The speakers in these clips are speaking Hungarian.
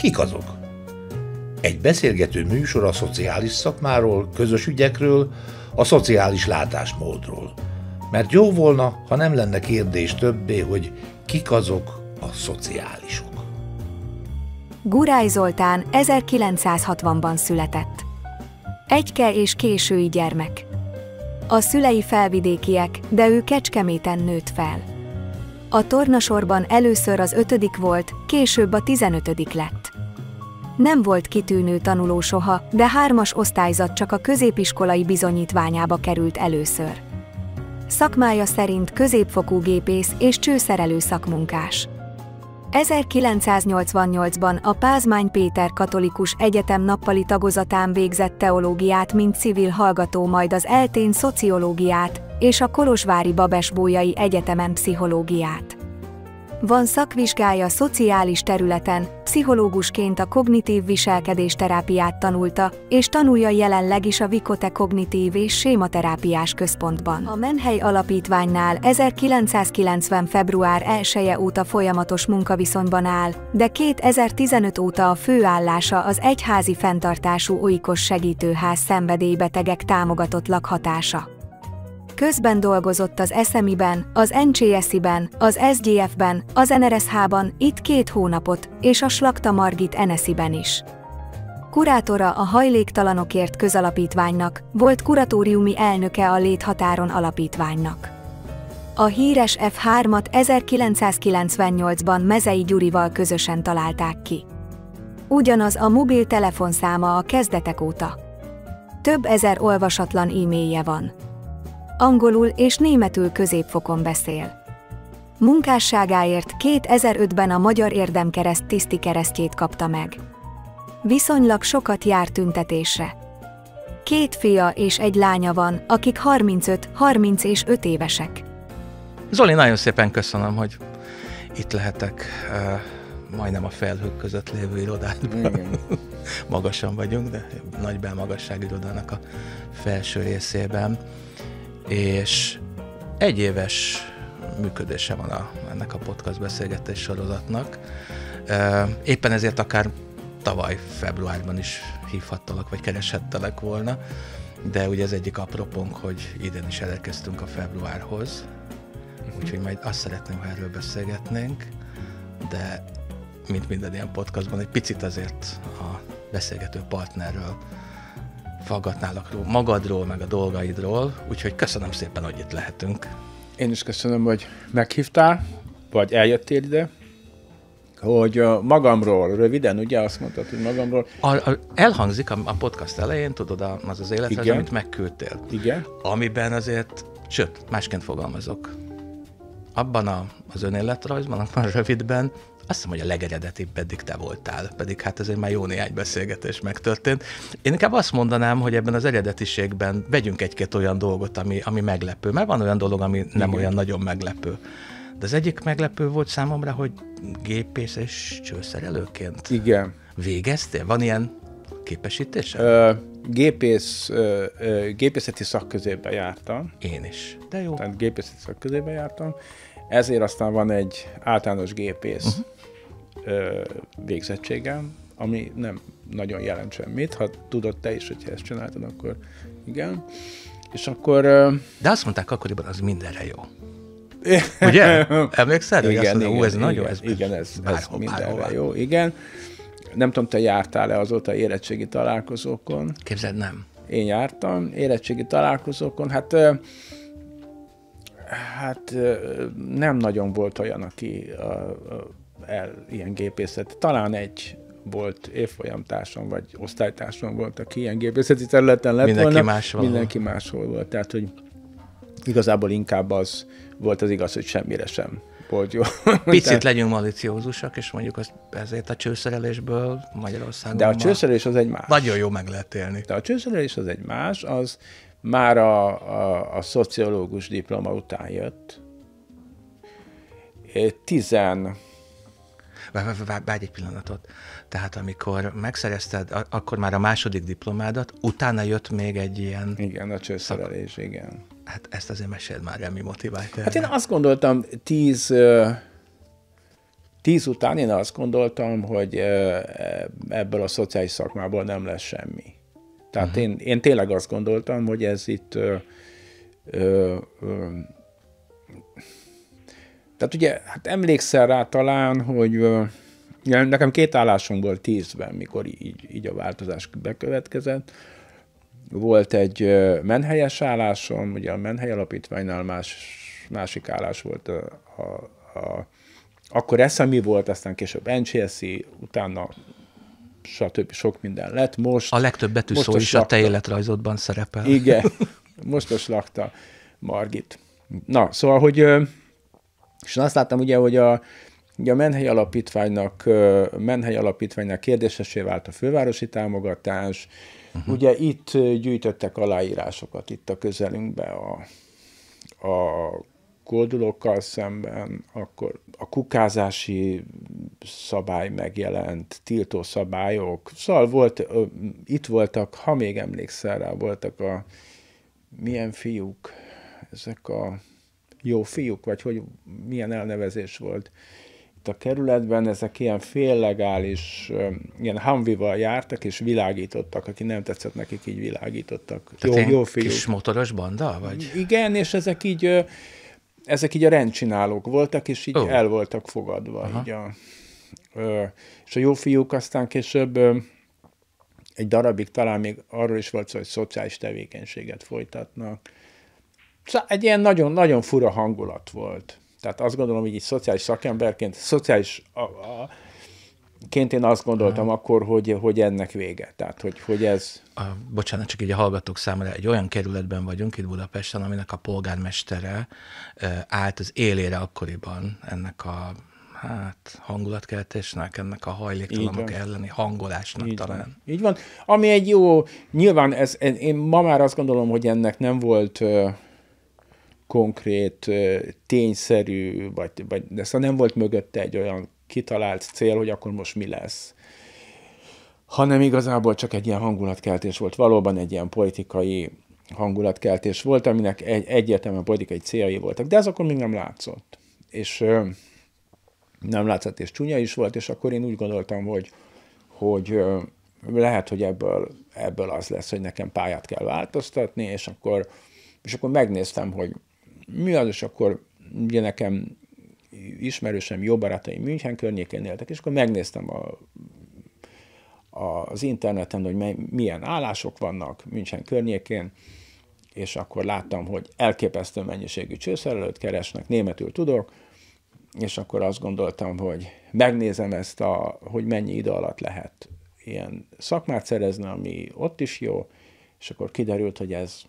Kik azok? Egy beszélgető műsor a szociális szakmáról, közös ügyekről, a szociális látásmódról. Mert jó volna, ha nem lenne kérdés többé, hogy kik azok a szociálisok. Gurály Zoltán 1960-ban született. Egyke és késői gyermek. A szülei felvidékiek, de ő kecskeméten nőtt fel. A tornasorban először az ötödik volt, később a tizenötödik lett nem volt kitűnő tanuló soha, de hármas osztályzat csak a középiskolai bizonyítványába került először. Szakmája szerint középfokú gépész és csőszerelő szakmunkás. 1988-ban a Pázmány Péter Katolikus Egyetem nappali tagozatán végzett teológiát, mint civil hallgató, majd az Eltén szociológiát és a Kolozsvári Babesbójai Egyetemen pszichológiát. Van szakvizsgája szociális területen, pszichológusként a kognitív viselkedésterápiát tanulta, és tanulja jelenleg is a Vikote Kognitív és Sématerápiás Központban. A Menhely Alapítványnál 1990. február 1 -e óta folyamatos munkaviszonyban áll, de 2015 óta a főállása az egyházi fenntartású oikos segítőház szenvedélybetegek támogatott lakhatása közben dolgozott az SMI-ben, az NCSI-ben, az SGF-ben, az NRSH-ban, itt két hónapot, és a Slakta Margit NSI-ben is. Kurátora a Hajléktalanokért Közalapítványnak, volt kuratóriumi elnöke a Léthatáron Alapítványnak. A híres F3-at 1998-ban Mezei Gyurival közösen találták ki. Ugyanaz a mobiltelefonszáma a kezdetek óta. Több ezer olvasatlan e-mailje van angolul és németül középfokon beszél. Munkásságáért 2005-ben a Magyar Érdemkereszt tiszti keresztjét kapta meg. Viszonylag sokat jár tüntetésre. Két fia és egy lánya van, akik 35, 30 és 5 évesek. Zoli, nagyon szépen köszönöm, hogy itt lehetek uh, majdnem a felhők között lévő irodádban. Magasan vagyunk, de nagy belmagasság irodának a felső részében és egy éves működése van a, ennek a podcast beszélgetés sorozatnak. Éppen ezért akár tavaly februárban is hívhattalak, vagy kereshettelek volna, de ugye ez egyik apropónk, hogy idén is elérkeztünk a februárhoz, mhm. úgyhogy majd azt szeretném, ha erről beszélgetnénk, de mint minden ilyen podcastban, egy picit azért a beszélgető partnerről faggatnálak magadról, meg a dolgaidról, úgyhogy köszönöm szépen, hogy itt lehetünk. Én is köszönöm, hogy meghívtál, vagy eljöttél ide, hogy magamról, röviden, ugye azt mondtad, hogy magamról... A, a, elhangzik a, a podcast elején, tudod, az az életed, Igen. amit megküldtél. Igen. Amiben azért, sőt, másként fogalmazok. Abban a, az önéletrajzban, abban a rövidben azt hiszem, hogy a legeredetibb pedig te voltál, pedig hát ezért már jó néhány beszélgetés megtörtént. Én inkább azt mondanám, hogy ebben az eredetiségben vegyünk egy-két olyan dolgot, ami, ami meglepő, mert van olyan dolog, ami nem Igen. olyan nagyon meglepő. De az egyik meglepő volt számomra, hogy gépész és csőszerelőként. Igen. Végeztél? Van ilyen képesítés? Ö, gépész, ö, gépészeti szakközébe jártam. Én is. De jó. Tehát gépészeti szakközébe jártam. Ezért aztán van egy általános gépész. Uh-huh ö, végzettségem, ami nem nagyon jelent semmit. Ha tudod te is, hogyha ezt csináltad, akkor igen. És akkor... Ö... De azt mondták akkoriban, az mindenre jó. Ugye? Emlékszel? Igen, igen, igen, ez igen, nagyon, ez, igen, ez, ez bárhol, mindenre bárhol. jó. Igen. Nem tudom, te jártál-e azóta érettségi találkozókon? Képzeld, nem. Én jártam érettségi találkozókon. Hát ö, hát nem nagyon volt olyan, aki a el ilyen gépészet. Talán egy volt évfolyamtársam, vagy osztálytársam volt, aki ilyen gépészeti területen lett mindenki volna. Más mindenki máshol volt. Tehát, hogy igazából inkább az volt az igaz, hogy semmire sem volt jó. Picit Tehát... legyünk maliciózusak, és mondjuk az, ezért a csőszerelésből Magyarországon De a csőszerelés az egy más. Nagyon jó meg lehet élni. De a csőszerelés az egy más, az már a, a, a szociológus diploma után jött. Tizen várj egy pillanatot. Tehát amikor megszerezted, akkor már a második diplomádat, utána jött még egy ilyen... Igen, a csőszerelés, szak... igen. Hát ezt azért meséld már mi motivált el. Hát én azt gondoltam, tíz, tíz után én azt gondoltam, hogy e- ebből a szociális szakmából nem lesz semmi. Tehát uh-huh. én, én tényleg azt gondoltam, hogy ez itt ö, ö, ö, tehát ugye, hát emlékszel rá talán, hogy ja, nekem két állásom volt tízben, mikor így, így a változás bekövetkezett. Volt egy menhelyes állásom, ugye a menhely alapítványnál más, másik állás volt a, a, a akkor SMI volt, aztán később NCSI, utána stb. sok minden lett. Most, a legtöbb szó is lakta. a te életrajzodban szerepel. Igen, most most lakta Margit. Na, szóval, hogy és azt láttam ugye, hogy a, ugye a Menhely Alapítványnak, Menhely Alapítványnak kérdésesé vált a fővárosi támogatás, uh-huh. ugye itt gyűjtöttek aláírásokat itt a közelünkbe a, a koldulókkal szemben, akkor a kukázási szabály megjelent, tiltó szabályok, szóval volt, ö, itt voltak, ha még emlékszel rá, voltak a milyen fiúk, ezek a jó fiúk, vagy hogy milyen elnevezés volt itt a kerületben, ezek ilyen féllegális, ilyen hamvival jártak, és világítottak, aki nem tetszett nekik, így világítottak. Tehát jó, jó fiúk. Kis motoros banda, vagy? Igen, és ezek így, ezek így a rendcsinálók voltak, és így oh. el voltak fogadva. Így a, és a jó fiúk aztán később egy darabig talán még arról is volt szó, hogy szociális tevékenységet folytatnak Szóval egy ilyen nagyon-nagyon fura hangulat volt. Tehát azt gondolom, hogy így szociális szakemberként, szociális a, a, ként én azt gondoltam a... akkor, hogy, hogy ennek vége. Tehát, hogy, hogy ez... A, bocsánat, csak így a hallgatók számára. Egy olyan kerületben vagyunk itt Budapesten, aminek a polgármestere állt az élére akkoriban ennek a hát hangulatkeltésnek, ennek a hajléktalanok elleni hangolásnak Így talán. Van. Így van. Ami egy jó, nyilván ez, én ma már azt gondolom, hogy ennek nem volt konkrét, tényszerű, vagy, vagy de szóval nem volt mögötte egy olyan kitalált cél, hogy akkor most mi lesz hanem igazából csak egy ilyen hangulatkeltés volt. Valóban egy ilyen politikai hangulatkeltés volt, aminek egy, egyértelműen politikai céljai voltak, de ez akkor még nem látszott. És ö, nem látszott, és csúnya is volt, és akkor én úgy gondoltam, hogy, hogy ö, lehet, hogy ebből, ebből az lesz, hogy nekem pályát kell változtatni, és akkor, és akkor megnéztem, hogy mi az, és akkor ugye nekem ismerősem, jó barátaim München környékén éltek, és akkor megnéztem a, a, az interneten, hogy mely, milyen állások vannak München környékén, és akkor láttam, hogy elképesztő mennyiségű csőszerelőt keresnek, németül tudok, és akkor azt gondoltam, hogy megnézem ezt, a, hogy mennyi idő alatt lehet ilyen szakmát szerezni, ami ott is jó, és akkor kiderült, hogy ez,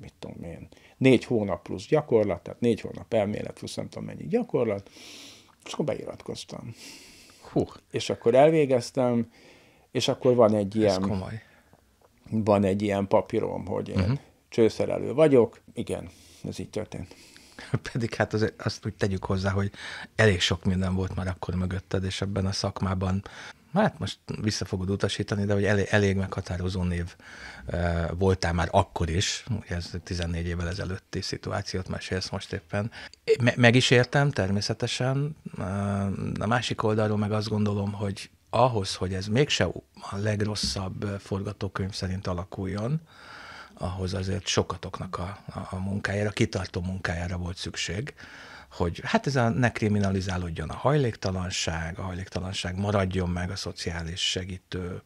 mit tudom én, négy hónap plusz gyakorlat, tehát négy hónap elmélet plusz nem tudom mennyi gyakorlat, és akkor beiratkoztam. Hú. És akkor elvégeztem, és akkor van egy ilyen... Ez komoly. Van egy ilyen papírom, hogy én uh-huh. csőszerelő vagyok. Igen, ez így történt. Pedig hát azért azt úgy tegyük hozzá, hogy elég sok minden volt már akkor mögötted, és ebben a szakmában hát most vissza fogod utasítani, de hogy elég, elég meghatározó név eh, voltál már akkor is, ugye ez 14 évvel ezelőtti szituációt mesélsz most éppen. Me- meg is értem természetesen, eh, a másik oldalról meg azt gondolom, hogy ahhoz, hogy ez mégse a legrosszabb forgatókönyv szerint alakuljon, ahhoz azért sokatoknak a, a, a munkájára, kitartó munkájára volt szükség hogy hát ez a ne kriminalizálódjon a hajléktalanság, a hajléktalanság maradjon meg a szociális segítő,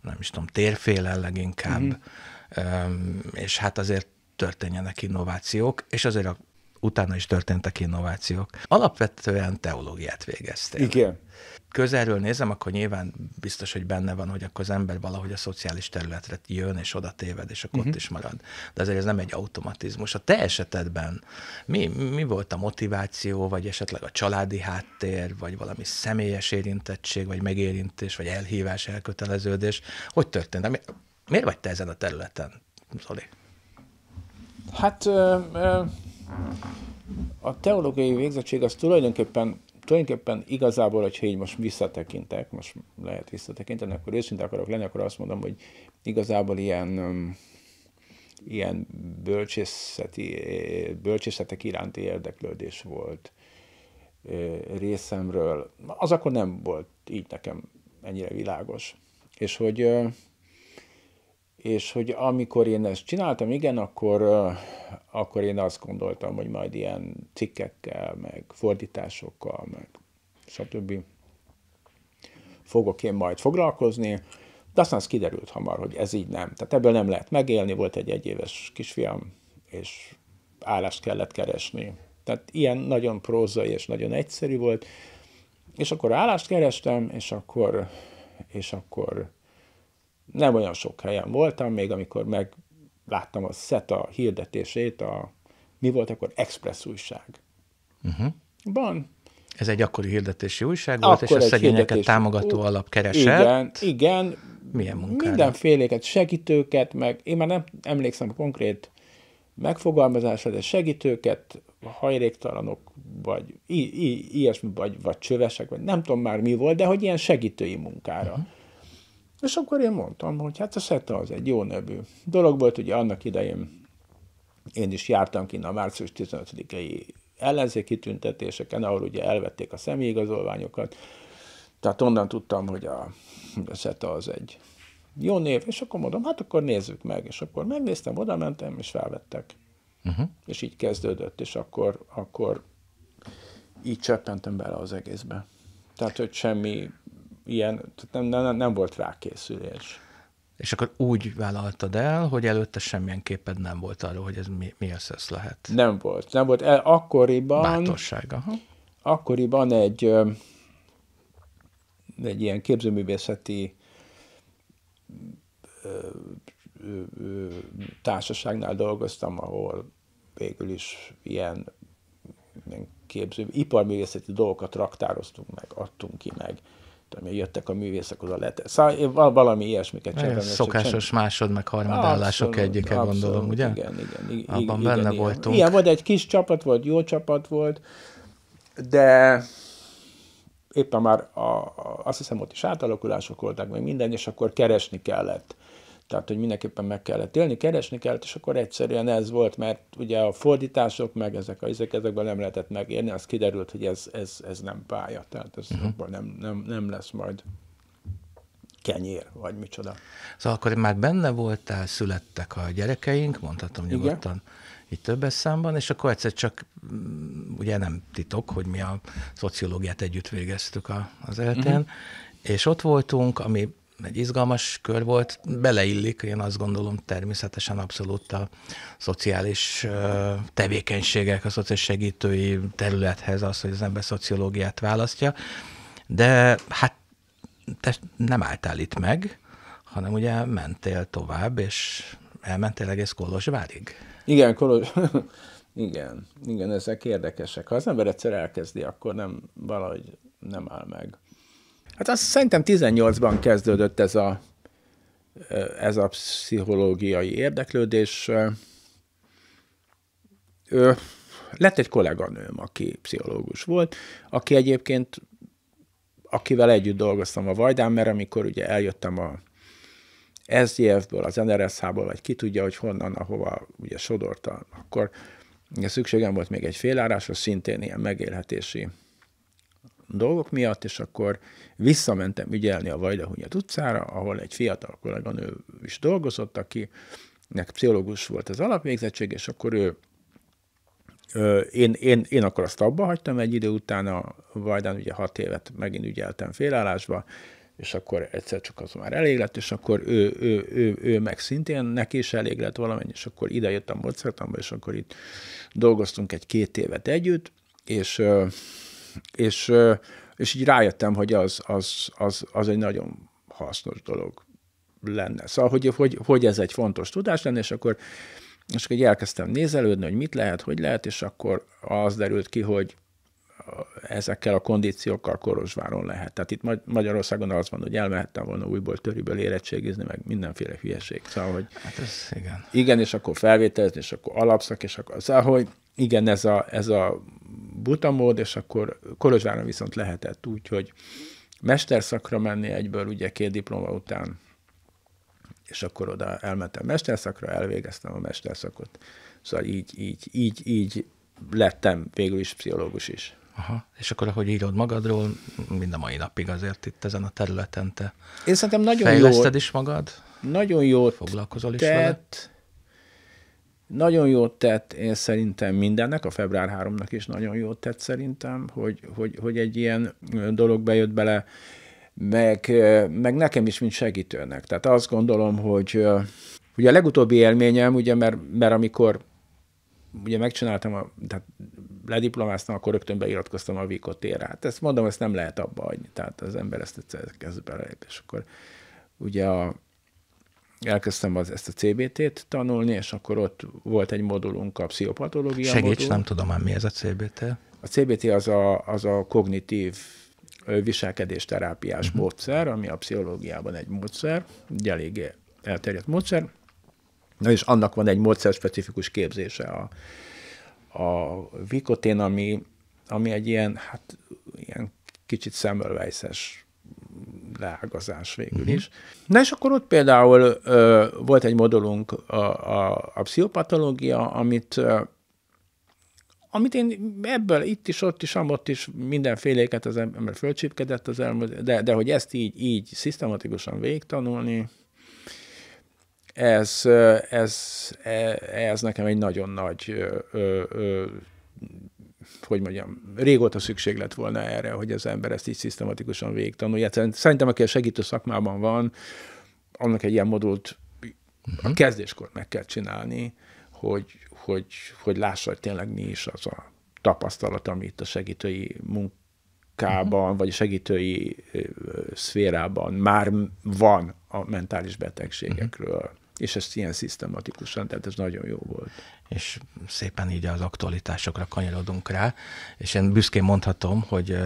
nem is tudom, térfélel leginkább, mm-hmm. és hát azért történjenek innovációk, és azért a, utána is történtek innovációk. Alapvetően teológiát végeztél. Igen közelről nézem, akkor nyilván biztos, hogy benne van, hogy akkor az ember valahogy a szociális területre jön, és oda téved, és akkor uh-huh. ott mhm. is marad. De azért ez nem egy automatizmus. A te esetedben mi, mi volt a motiváció, vagy esetleg a családi háttér, vagy valami személyes érintettség, vagy megérintés, vagy elhívás, elköteleződés? Hogy történt? Mi, miért vagy te ezen a területen, Zoli? Hát ö, ö, a teológiai végzettség az tulajdonképpen tulajdonképpen igazából, hogyha így most visszatekintek, most lehet visszatekinteni, akkor őszinte akarok lenni, akkor azt mondom, hogy igazából ilyen ilyen bölcsészeti, bölcsészetek iránti érdeklődés volt részemről. Az akkor nem volt így nekem ennyire világos. És hogy és hogy amikor én ezt csináltam, igen, akkor, akkor én azt gondoltam, hogy majd ilyen cikkekkel, meg fordításokkal, meg stb. fogok én majd foglalkozni, de aztán az kiderült hamar, hogy ez így nem. Tehát ebből nem lehet megélni, volt egy egyéves kisfiam, és állást kellett keresni. Tehát ilyen nagyon prózai és nagyon egyszerű volt, és akkor állást kerestem, és akkor, és akkor nem olyan sok helyen voltam, még amikor megláttam a SETA hirdetését, a, mi volt akkor Express újság. Uh-huh. Van. Ez egy akkori hirdetési újság volt, akkor és a szegényeket támogató támogató alap keresett. Igen, igen. Milyen munkára? Mindenféléket, segítőket, meg én már nem emlékszem konkrét megfogalmazásra, de segítőket, hajléktalanok, vagy i- i- ilyesmi, vagy, vagy csövesek, vagy nem tudom már mi volt, de hogy ilyen segítői munkára. Uh-huh. És akkor én mondtam, hogy hát a SETA az egy jó nevű dolog volt, ugye annak idején én is jártam ki a március 15-i ellenzéki tüntetéseken, ahol ugye elvették a személyigazolványokat, tehát onnan tudtam, hogy a, a SETA az egy jó név, és akkor mondom, hát akkor nézzük meg, és akkor megnéztem, oda mentem, és felvettek. Uh-huh. És így kezdődött, és akkor, akkor így csöppentem bele az egészbe. Tehát, hogy semmi ilyen, tehát nem, nem, nem volt készülés. És akkor úgy vállaltad el, hogy előtte semmilyen képed nem volt arról, hogy ez mi, mi ez, ez lehet. Nem volt. Nem volt. El, akkoriban... Bátorság, aha. Akkoriban egy, egy ilyen képzőművészeti társaságnál dolgoztam, ahol végül is ilyen, ilyen képző, iparművészeti dolgokat raktároztunk meg, adtunk ki meg tudom, jöttek a művészek oda lehet. Szóval valami ilyesmiket csináltam. Szokásos sem. másod meg harmadállások egyike, abszolút, gondolom, ugye? Igen, igen. igen Abban igen, benne igen, voltunk. Igen, vagy egy kis csapat volt, jó csapat volt, de éppen már a, azt hiszem ott is átalakulások voltak, meg minden, és akkor keresni kellett tehát, hogy mindenképpen meg kellett élni, keresni kellett, és akkor egyszerűen ez volt, mert ugye a fordítások, meg ezek a ezek, ezekben nem lehetett megérni, az kiderült, hogy ez, ez, ez nem pálya, tehát ez uh-huh. nem, nem, nem lesz majd kenyér, vagy micsoda. Szóval akkor már benne voltál, születtek a gyerekeink, mondhatom nyugodtan. Igen itt többes számban, és akkor egyszer csak, mm, ugye nem titok, hogy mi a szociológiát együtt végeztük a, az eltén, uh-huh. Mhm. és ott voltunk, ami egy izgalmas kör volt, beleillik, én azt gondolom természetesen abszolút a szociális tevékenységek, a szociális segítői területhez az, hogy az ember szociológiát választja, de hát te nem álltál itt meg, hanem ugye mentél tovább, és elmentél egész Kolozsvárig. Igen, Kolozs... igen, igen, ezek érdekesek. Ha az ember egyszer elkezdi, akkor nem valahogy nem áll meg. Hát azt szerintem 18-ban kezdődött ez a, ez a pszichológiai érdeklődés. Ö, lett egy kolléganőm, aki pszichológus volt, aki egyébként, akivel együtt dolgoztam a Vajdán, mert amikor ugye eljöttem a szjf ből az NRSH-ból, vagy ki tudja, hogy honnan, ahova ugye sodortam, akkor ugye szükségem volt még egy félárásra, szintén ilyen megélhetési dolgok miatt, és akkor visszamentem ügyelni a Vajdahunyat utcára, ahol egy fiatal kolléganő is dolgozott, akinek pszichológus volt az alapvégzettség, és akkor ő én, én, én akkor azt abba hagytam egy idő után, a Vajdán ugye hat évet megint ügyeltem félállásba, és akkor egyszer csak az már elég lett, és akkor ő, ő, ő, ő meg szintén neki is elég lett valamennyi, és akkor ide jöttem Mozartamba, és akkor itt dolgoztunk egy két évet együtt, és és, és így rájöttem, hogy az, az, az, az egy nagyon hasznos dolog lenne. Szóval, hogy, hogy, hogy ez egy fontos tudás lenne, és akkor és akkor így elkezdtem nézelődni, hogy mit lehet, hogy lehet, és akkor az derült ki, hogy ezekkel a kondíciókkal Korozsváron lehet. Tehát itt Magyarországon az van, hogy elmehettem volna újból töriből érettségizni, meg mindenféle hülyeség. Szóval, hogy hát ez, igen. igen, és akkor felvételezni, és akkor alapszak, és akkor az, szóval, hogy igen, ez a, ez a mód, és akkor Kolozsváron viszont lehetett úgy, hogy mesterszakra menni egyből, ugye két diploma után, és akkor oda elmentem mesterszakra, elvégeztem a mesterszakot. Szóval így, így, így, így lettem végül is pszichológus is. Aha. És akkor, ahogy írod magadról, mind a mai napig azért itt ezen a területen te Én szerintem nagyon fejleszted jót, is magad? Nagyon jó. Foglalkozol is tett, vele? Nagyon jót tett én szerintem mindennek, a február 3-nak is nagyon jót tett szerintem, hogy, hogy, hogy egy ilyen dolog bejött bele, meg, meg nekem is, mint segítőnek. Tehát azt gondolom, hogy ugye a legutóbbi élményem, ugye, mert, mert amikor ugye megcsináltam, a, tehát lediplomáztam, akkor rögtön beiratkoztam a Vikot térre. Hát ezt mondom, ezt nem lehet abba hagyni. Tehát az ember ezt egyszer kezd bele, és akkor ugye a elkezdtem az, ezt a CBT-t tanulni, és akkor ott volt egy modulunk, a pszichopatológia Segíts, modul. nem tudom már mi ez a CBT. A CBT az a, az a kognitív viselkedésterápiás uh-huh. módszer, ami a pszichológiában egy módszer, egy eléggé elterjedt módszer. Na és annak van egy módszer specifikus képzése a, a Vikotén, ami, ami egy ilyen, hát ilyen kicsit szemmelvejszes leágazás végül uh-huh. is. Na és akkor ott például ö, volt egy modulunk a, a, a pszichopatológia, amit ö, amit én ebből itt is, ott is, amott is mindenféléket az ember fölcsípkedett az elmúlt, de, de hogy ezt így, így szisztematikusan végigtanulni, ez, ez, e, ez nekem egy nagyon nagy ö, ö, hogy mondjam, régóta szükség lett volna erre, hogy az ember ezt így szisztematikusan végtanulja. Hát szerintem, aki a segítő szakmában van, annak egy ilyen modult uh-huh. a kezdéskor meg kell csinálni, hogy, hogy, hogy lássa, hogy tényleg mi is az a tapasztalat, amit a segítői munkában, uh-huh. vagy a segítői szférában már van a mentális betegségekről. Uh-huh és ezt ilyen szisztematikusan, tehát ez nagyon jó volt. És szépen így az aktualitásokra kanyarodunk rá, és én büszkén mondhatom, hogy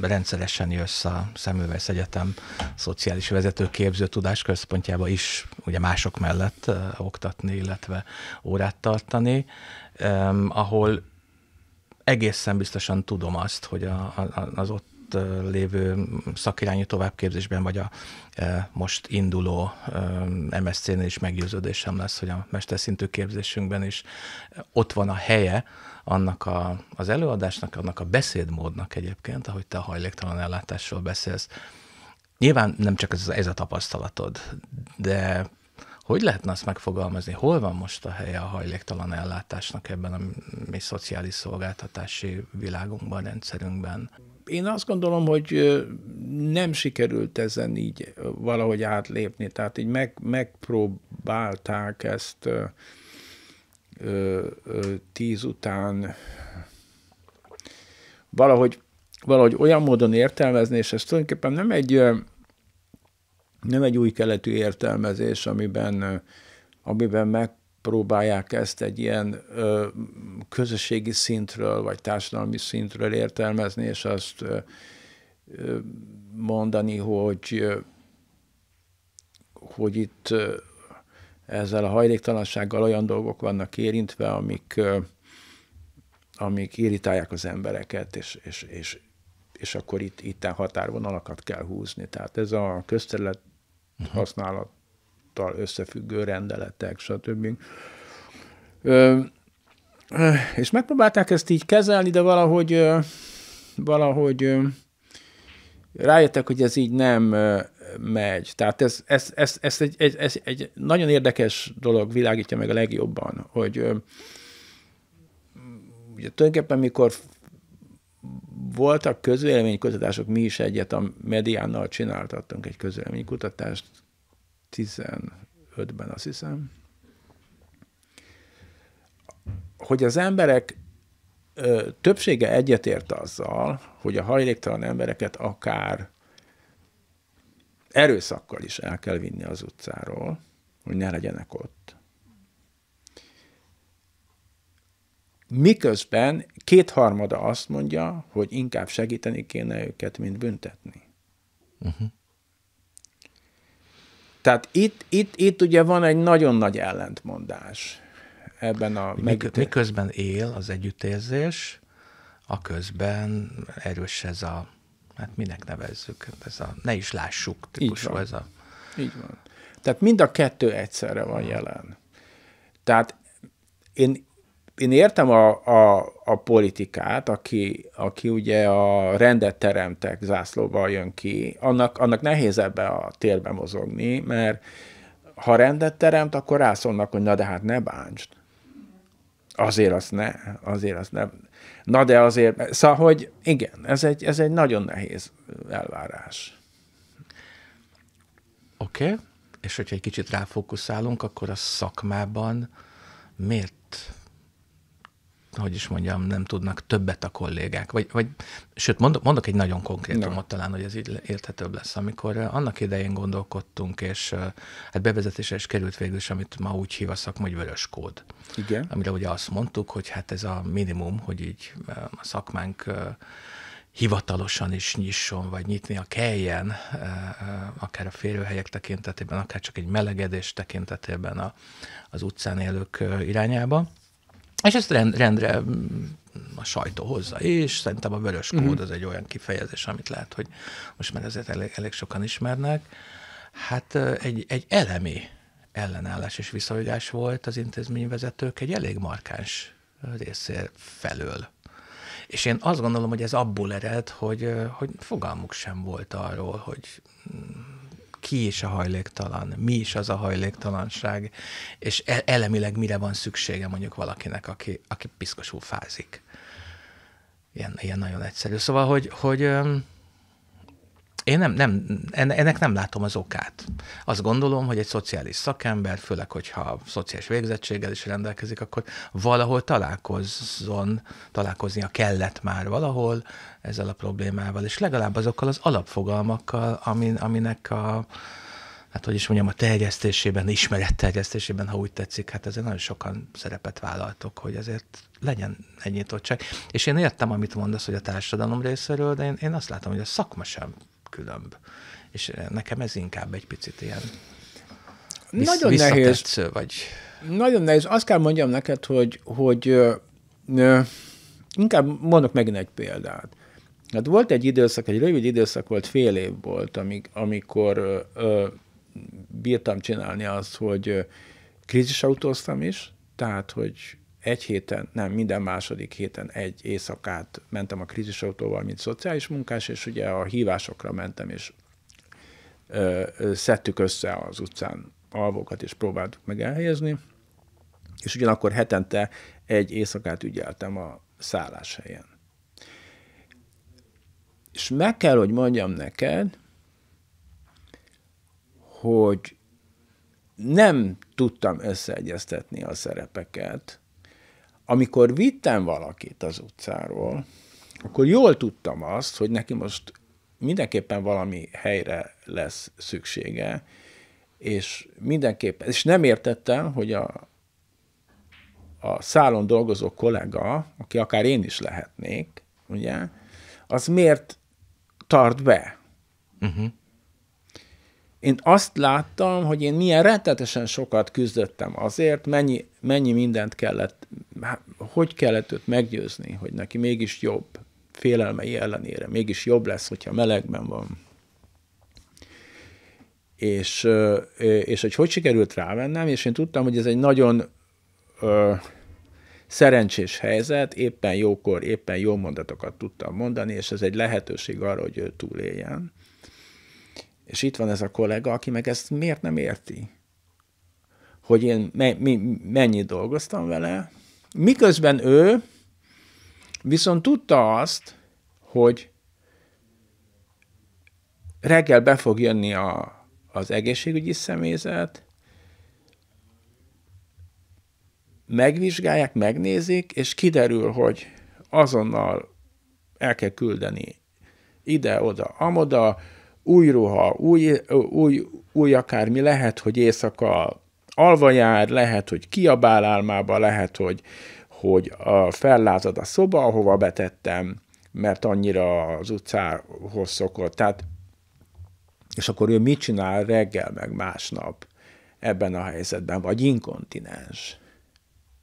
rendszeresen jössz a Szemüvesz Egyetem Szociális Vezetőképző Tudás Központjába is, ugye mások mellett oktatni, illetve órát tartani, ahol egészen biztosan tudom azt, hogy a, az ott lévő szakirányú továbbképzésben, vagy a e, most induló MSC-nél is meggyőződésem lesz, hogy a mesterszintű képzésünkben is e, ott van a helye annak a, az előadásnak, annak a beszédmódnak egyébként, ahogy te a hajléktalan ellátásról beszélsz. Nyilván nem csak ez, ez a tapasztalatod, de hogy lehetne azt megfogalmazni, hol van most a helye a hajléktalan ellátásnak ebben a mi mm, szociális szolgáltatási világunkban, rendszerünkben? én azt gondolom, hogy nem sikerült ezen így valahogy átlépni, tehát így meg, megpróbálták ezt ö, ö, tíz után valahogy, valahogy olyan módon értelmezni, és ez tulajdonképpen nem egy, nem egy új keletű értelmezés, amiben, amiben meg próbálják ezt egy ilyen ö, közösségi szintről, vagy társadalmi szintről értelmezni, és azt ö, mondani, hogy, ö, hogy itt ö, ezzel a hajléktalansággal olyan dolgok vannak érintve, amik, ö, amik irritálják az embereket, és, és, és, és akkor itt itten határvonalakat kell húzni. Tehát ez a közterület mhm. használat tal összefüggő rendeletek, stb. Ö, és megpróbálták ezt így kezelni, de valahogy, valahogy rájöttek, hogy ez így nem megy. Tehát ez, ez, ez, ez, egy, ez, ez egy nagyon érdekes dolog világítja meg a legjobban, hogy ugye tulajdonképpen mikor voltak közvéleménykutatások, mi is egyet a mediánnal csináltattunk egy közvéleménykutatást 2015 ben azt hiszem, hogy az emberek ö, többsége egyetért azzal, hogy a hajléktalan embereket akár erőszakkal is el kell vinni az utcáról, hogy ne legyenek ott. Miközben kétharmada azt mondja, hogy inkább segíteni kéne őket, mint büntetni. Uh-huh. Tehát itt, itt, itt ugye van egy nagyon nagy ellentmondás ebben a megítél... Miközben él az együttérzés, a közben erős ez a, hát minek nevezzük, ez a ne is lássuk típusú ez a... Így van. Tehát mind a kettő egyszerre van jelen. Tehát én én értem a, a, a politikát, aki, aki ugye a rendet teremtek zászlóval jön ki, annak, annak nehéz ebbe a térbe mozogni, mert ha rendet teremt, akkor rászólnak, hogy na de hát ne bántsd. Azért azt ne, azért azt ne, Na de azért, szóval, hogy igen, ez egy, ez egy nagyon nehéz elvárás. Oké, okay. és hogyha egy kicsit ráfókuszálunk, akkor a szakmában miért hogy is mondjam, nem tudnak többet a kollégák. Vagy, vagy sőt, mondok, mondok egy nagyon konkrétumot no. talán, hogy ez így érthetőbb lesz. Amikor eh, annak idején gondolkodtunk, és eh, hát bevezetésre is került végül is, amit ma úgy hív a szakma, hogy vörös kód. Igen. Amire ugye azt mondtuk, hogy hát ez a minimum, hogy így eh, a szakmánk hivatalosan is nyisson, vagy nyitnia kelljen, akár a férőhelyek tekintetében, akár csak egy melegedés tekintetében a, az utcán élők irányába. És ezt rend, rendre mm, a sajtó hozza, és szerintem a vörös mhm. kód uh-huh. az egy olyan kifejezés, amit lehet, hogy most már ezért elég, elég sokan ismernek. Hát egy, egy elemi ellenállás és visszaügyás volt az intézményvezetők egy elég markáns részér felől. És én azt gondolom, hogy ez abból ered, hogy, hogy fogalmuk sem volt arról, hogy mm, ki is a hajléktalan, mi is az a hajléktalanság, és e-, elemileg mire van szüksége mondjuk valakinek, aki, aki piszkosul fázik. Ilyen, ilyen nagyon egyszerű. Szóval, hogy, hogy, hogy én nem, nem, ennek nem látom az okát. Azt gondolom, hogy egy szociális szakember, főleg, hogyha szociális végzettséggel is rendelkezik, akkor valahol találkozzon, találkoznia kellett már valahol ezzel a problémával, és legalább azokkal az alapfogalmakkal, amin, aminek a, hát hogy is mondjam, a terjesztésében, ismeretterjesztésében, ha úgy tetszik, hát ezért nagyon sokan szerepet vállaltok, hogy ezért legyen egy nyitottság. És én értem, amit mondasz, hogy a társadalom részéről, de én, én azt látom, hogy a szakma sem különb. És eh, nekem ez inkább egy picit ilyen visz, nagyon nehéz. Eh, vagy... Nagyon nehéz. Azt kell mondjam neked, hogy, hogy ne, eh, inkább mondok megint egy példát. Hát volt egy időszak, egy rövid időszak volt, fél év volt, amik, amikor ö, ö, bírtam csinálni azt, hogy krízisautóztam is, tehát, hogy egy héten, nem, minden második héten egy éjszakát mentem a krízisautóval, mint szociális munkás, és ugye a hívásokra mentem, és ö, ö, szedtük össze az utcán alvókat, és próbáltuk meg elhelyezni, és ugyanakkor hetente egy éjszakát ügyeltem a szálláshelyen. És meg kell, hogy mondjam neked, hogy nem tudtam összeegyeztetni a szerepeket, amikor vittem valakit az utcáról, akkor jól tudtam azt, hogy neki most mindenképpen valami helyre lesz szüksége, és mindenképpen, és nem értettem, hogy a, a szálon dolgozó kollega, aki akár én is lehetnék, ugye, az miért tart be? Uh-huh. Én azt láttam, hogy én milyen rettetesen sokat küzdöttem azért, mennyi, mennyi mindent kellett Hát, hogy kellett őt meggyőzni, hogy neki mégis jobb, félelmei ellenére, mégis jobb lesz, hogyha melegben van. És, és hogy hogy sikerült rávennem, és én tudtam, hogy ez egy nagyon ö, szerencsés helyzet, éppen jókor, éppen jó mondatokat tudtam mondani, és ez egy lehetőség arra, hogy ő túléljen. És itt van ez a kollega, aki meg ezt miért nem érti? Hogy én me- mi- mennyi dolgoztam vele, Miközben ő viszont tudta azt, hogy reggel be fog jönni a, az egészségügyi személyzet, megvizsgálják, megnézik, és kiderül, hogy azonnal el kell küldeni ide-oda, amoda, új ruha, új, új, új akármi lehet, hogy éjszaka alva jár, lehet, hogy kiabál álmába, lehet, hogy, hogy a fellázad a szoba, ahova betettem, mert annyira az utcához szokott. Tehát, és akkor ő mit csinál reggel meg másnap ebben a helyzetben, vagy inkontinens.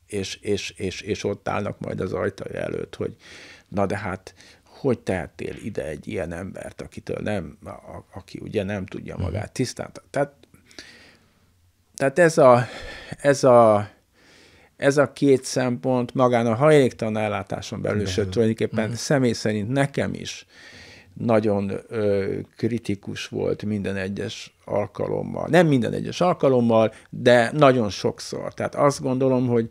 És, és, és, és ott állnak majd az ajtaja előtt, hogy na de hát hogy tehettél ide egy ilyen embert, akitől nem, a, aki ugye nem tudja mhm. magát tisztán. Tehát tehát ez a, ez a, ez a két szempont magán a hajléktalan ellátáson belül, sőt tulajdonképpen uh-huh. személy szerint nekem is nagyon ö, kritikus volt minden egyes alkalommal. Nem minden egyes alkalommal, de nagyon sokszor. Tehát azt gondolom, hogy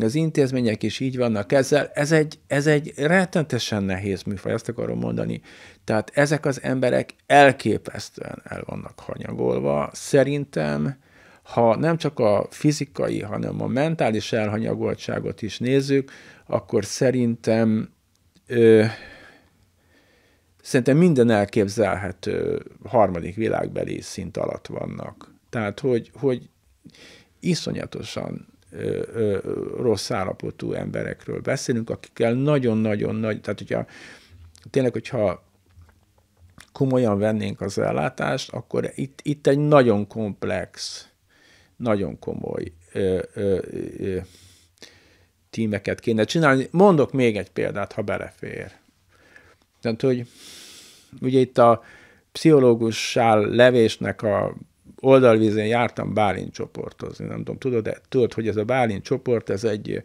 az intézmények is így vannak ezzel. Ez egy, ez egy rettentesen nehéz műfaj, ezt akarom mondani. Tehát ezek az emberek elképesztően el vannak hanyagolva. Szerintem ha nem csak a fizikai, hanem a mentális elhanyagoltságot is nézzük, akkor szerintem ö, szerintem minden elképzelhető harmadik világbeli szint alatt vannak. Tehát, hogy, hogy iszonyatosan ö, ö, rossz állapotú emberekről beszélünk, akikkel nagyon-nagyon nagy, tehát hogyha tényleg, hogyha komolyan vennénk az ellátást, akkor itt, itt egy nagyon komplex nagyon komoly ö, ö, ö, tímeket kéne csinálni. Mondok még egy példát, ha belefér. Tehát, hogy ugye itt a pszichológussal levésnek a oldalvízén jártam Bálint csoportozni, nem tudom, tudod, de tudod, hogy ez a Bálint csoport, ez egy,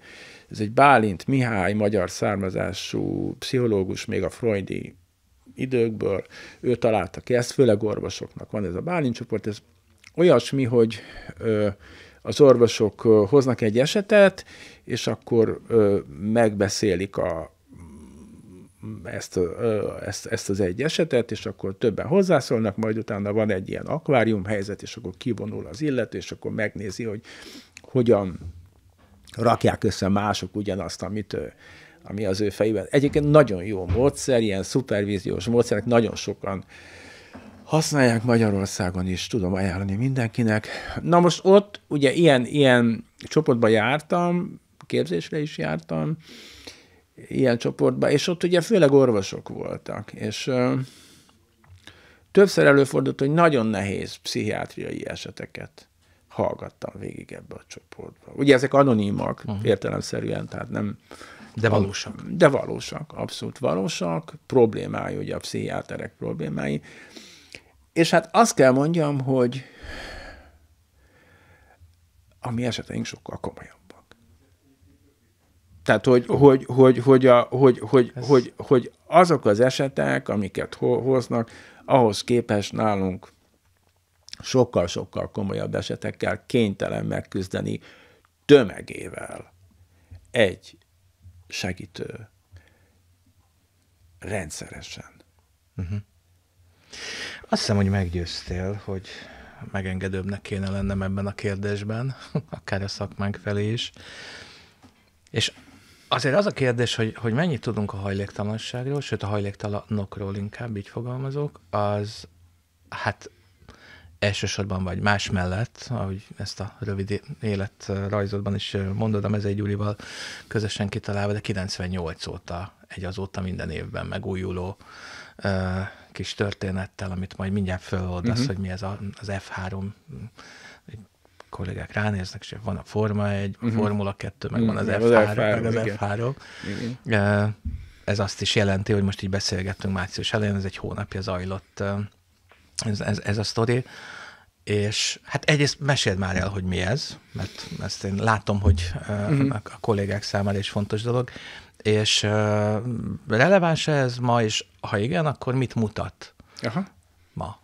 ez egy Bálint Mihály magyar származású pszichológus, még a freudi időkből, ő találta ki, ezt főleg orvosoknak van ez a Bálint csoport, ez olyasmi, hogy az orvosok hoznak egy esetet, és akkor megbeszélik a, ezt, ezt, ezt az egy esetet, és akkor többen hozzászólnak, majd utána van egy ilyen akvárium helyzet, és akkor kivonul az illető, és akkor megnézi, hogy hogyan rakják össze mások ugyanazt, amit ő, ami az ő fejében. Egyébként nagyon jó módszer, ilyen szupervíziós módszerek, nagyon sokan használják Magyarországon is, tudom ajánlani mindenkinek. Na most ott ugye ilyen, ilyen csoportba jártam, képzésre is jártam, ilyen csoportba, és ott ugye főleg orvosok voltak, és ö, többször előfordult, hogy nagyon nehéz pszichiátriai eseteket hallgattam végig ebbe a csoportba. Ugye ezek anonimak uh-huh. Mhm. értelemszerűen, tehát nem... De valósak. De valósak, abszolút valósak, problémái, ugye a pszichiáterek problémái. És hát azt kell mondjam, hogy a mi eseteink sokkal komolyabbak. Tehát, hogy, hogy, hogy, hogy, a, hogy, hogy, Ez... hogy, hogy azok az esetek, amiket hoznak, ahhoz képest nálunk sokkal-sokkal komolyabb esetekkel kénytelen megküzdeni tömegével egy segítő rendszeresen. Uh-huh. Azt hiszem, hogy meggyőztél, hogy megengedőbbnek kéne lennem ebben a kérdésben, akár a szakmánk felé is. És azért az a kérdés, hogy, hogy mennyit tudunk a hajléktalanságról, sőt a hajléktalanokról inkább, így fogalmazok, az hát elsősorban vagy más mellett, ahogy ezt a rövid életrajzodban is mondod, a Mezei Gyurival közösen kitalálva, de 98 óta, egy azóta minden évben megújuló kis történettel, amit majd mindjárt föloldasz, uh-huh. hogy mi ez a, az F3 mm, kollégák ránéznek, és van a Forma 1, uh-huh. a mhm. Formula 2, meg uh-huh. van az F3, F3 meg az igen. F3. Igen. E, ez azt is jelenti, hogy most így beszélgettünk március elején, ez egy hónapja zajlott e, ez, ez, ez a sztori. És hát egyrészt meséld már el, hogy mi ez, mert ezt én látom, hogy uh-huh. a kollégák számára is fontos dolog, és uh, releváns -e ez ma, és ha igen, akkor mit mutat Aha. ma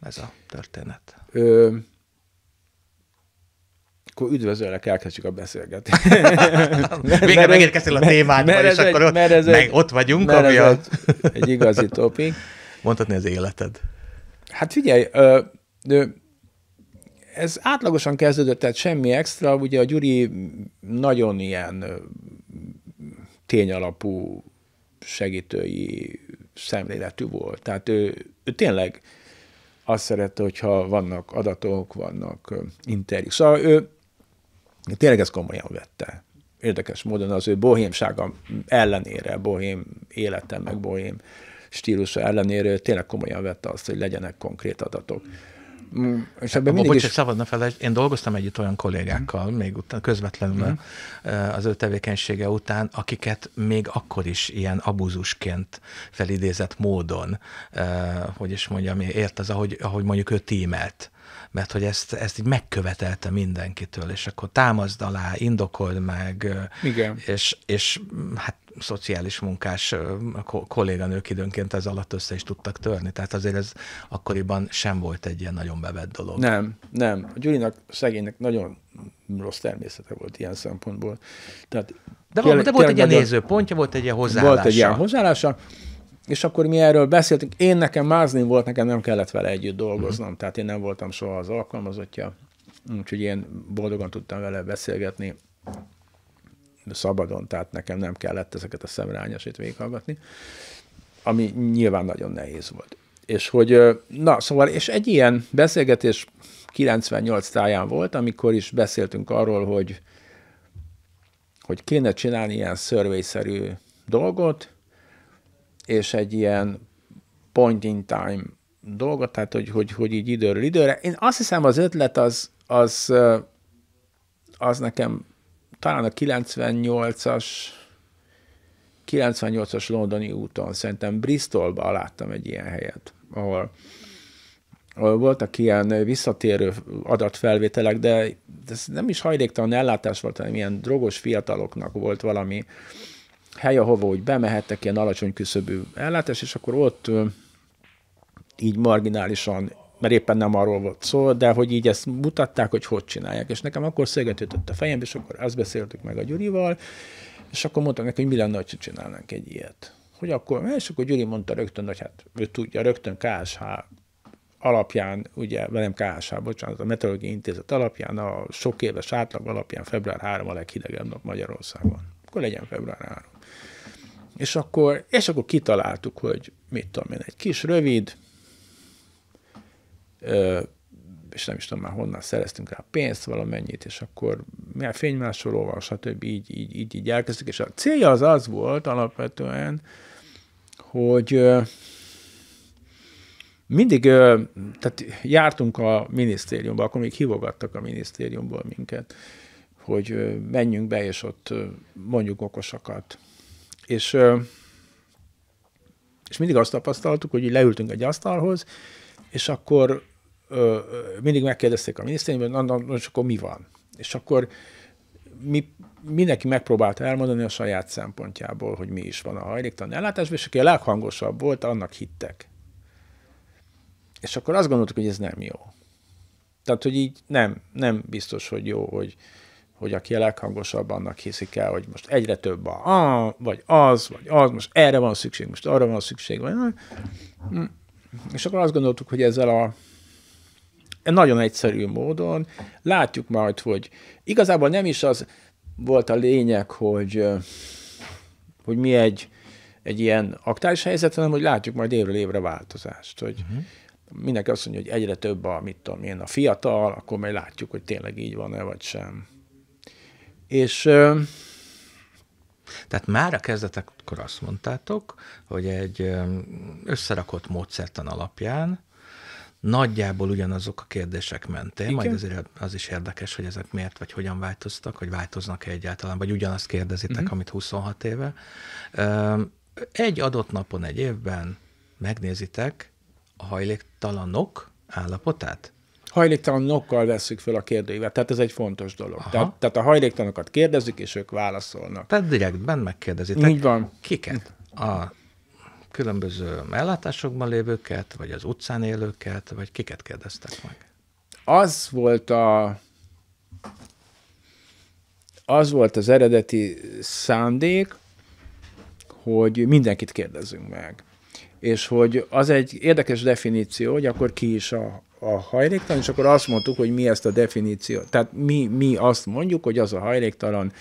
ez a történet? Ö, akkor üdvözöllek, elkezdjük a beszélgetést. Végre megérkeztél a témánkba, és egy, akkor ott, egy, meg ott vagyunk. Mert ami ez a... egy, egy igazi topik. Mondhatni az életed. Hát figyelj, ö, ö, ez átlagosan kezdődött, tehát semmi extra. Ugye a Gyuri nagyon ilyen tényalapú segítői szemléletű volt. Tehát ő, ő tényleg azt szerette, hogyha vannak adatok, vannak interjúk. Szóval ő tényleg ezt komolyan vette. Érdekes módon az ő bohémsága ellenére, bohém életem, meg bohém stílusa ellenére tényleg komolyan vette azt, hogy legyenek konkrét adatok. Mm. Mm, és ebben mindig bocs, is... szabad ne felejtsd, én dolgoztam együtt olyan kollégákkal, mm. még utána, közvetlenül mm. az ő tevékenysége után, akiket még akkor is ilyen abúzusként felidézett módon, eh, hogy is mondjam, ért az, ahogy, ahogy mondjuk ő tímelt mert hogy ezt, ezt így megkövetelte mindenkitől, és akkor támaszd alá, indokold meg, Igen. És, és mm, hát szociális munkás kolléganők időnként ez alatt össze is tudtak törni. Tehát azért ez akkoriban sem volt egy ilyen nagyon bevett dolog. Nem, nem. A Gyurinak, szegénynek nagyon rossz természete volt ilyen szempontból. Tehát de, kell, de volt egy ilyen nézőpontja, volt egy ilyen hozzáállása. Volt egy ilyen hozzáállása, és akkor mi erről beszéltünk. Én nekem mázni volt, nekem nem kellett vele együtt dolgoznom, uh-huh. tehát én nem voltam soha az alkalmazottja, úgyhogy én boldogan tudtam vele beszélgetni szabadon, tehát nekem nem kellett ezeket a szemrányosét végighallgatni, ami nyilván nagyon nehéz volt. És hogy, na, szóval, és egy ilyen beszélgetés 98 táján volt, amikor is beszéltünk arról, hogy, hogy kéne csinálni ilyen szörvészerű dolgot, és egy ilyen point in time dolgot, tehát hogy, hogy, hogy így időről időre. Én azt hiszem az ötlet az, az, az nekem talán a 98-as 98-as londoni úton, szerintem Bristolba láttam egy ilyen helyet, ahol, ahol voltak ilyen visszatérő adatfelvételek, de ez nem is hajléktalan ellátás volt, hanem ilyen drogos fiataloknak volt valami hely, ahova úgy bemehettek, ilyen alacsony küszöbű ellátás, és akkor ott így marginálisan, mert éppen nem arról volt szó, de hogy így ezt mutatták, hogy hogy csinálják. És nekem akkor szélgetőtött a fejem, és akkor azt beszéltük meg a Gyurival, és akkor mondtam neki, hogy mi lenne, ha csinálnánk egy ilyet. Hogy akkor, és akkor Gyuri mondta rögtön, hogy hát ő tudja, rögtön KSH alapján, ugye velem KSH, bocsánat, a Meteorológiai Intézet alapján, a sok éves átlag alapján február 3 a leghidegebb nap Magyarországon. Akkor legyen február 3. És akkor, és akkor kitaláltuk, hogy mit tudom én, egy kis rövid, ö, és nem is tudom már honnan szereztünk rá pénzt, valamennyit, és akkor milyen fénymásolóval, stb. Így, így, így, így elkezdtük, és a célja az az volt alapvetően, hogy ö, mindig, ö, tehát jártunk a minisztériumba, akkor még hívogattak a minisztériumból minket, hogy menjünk be, és ott mondjuk okosakat, és, és mindig azt tapasztaltuk, hogy leültünk egy asztalhoz, és akkor mindig megkérdezték a minisztériumban, hogy na, akkor mi van? És akkor mi, mindenki megpróbálta elmondani a saját szempontjából, hogy mi is van a hajléktalan ellátásban, és aki a leghangosabb volt, annak hittek. És akkor azt gondoltuk, hogy ez nem jó. Tehát, hogy így nem, nem biztos, hogy jó, hogy, hogy aki a leghangosabb, annak hiszik el, hogy most egyre több a, a vagy az, vagy az, most erre van szükség, most arra van szükség. Vagy, és akkor azt gondoltuk, hogy ezzel a nagyon egyszerű módon látjuk majd, hogy igazából nem is az volt a lényeg, hogy, hogy mi egy, egy ilyen aktuális helyzet, hanem hogy látjuk majd évről évre változást, hogy mhm. mindenki azt mondja, hogy egyre több a, mit tudom én, a fiatal, akkor majd látjuk, hogy tényleg így van-e, vagy sem. És tehát már a kezdetekkor azt mondtátok, hogy egy összerakott módszertan alapján nagyjából ugyanazok a kérdések mentén, Igen. majd azért az is érdekes, hogy ezek miért vagy hogyan változtak, hogy változnak-e egyáltalán, vagy ugyanazt kérdezitek, uh-huh. amit 26 éve. Egy adott napon, egy évben megnézitek a hajléktalanok állapotát? hajléktalanokkal veszük föl a kérdőívet, tehát ez egy fontos dolog. Tehát, tehát a hajléktalanokat kérdezzük, és ők válaszolnak. Tehát direktben megkérdezitek. Így van. Kiket? A különböző ellátásokban lévőket, vagy az utcán élőket, vagy kiket kérdeztek meg? Az volt a az volt az eredeti szándék, hogy mindenkit kérdezzünk meg. És hogy az egy érdekes definíció, hogy akkor ki is a a hajléktalan, és akkor azt mondtuk, hogy mi ezt a definíció, Tehát mi, mi azt mondjuk, hogy az a hajléktalan,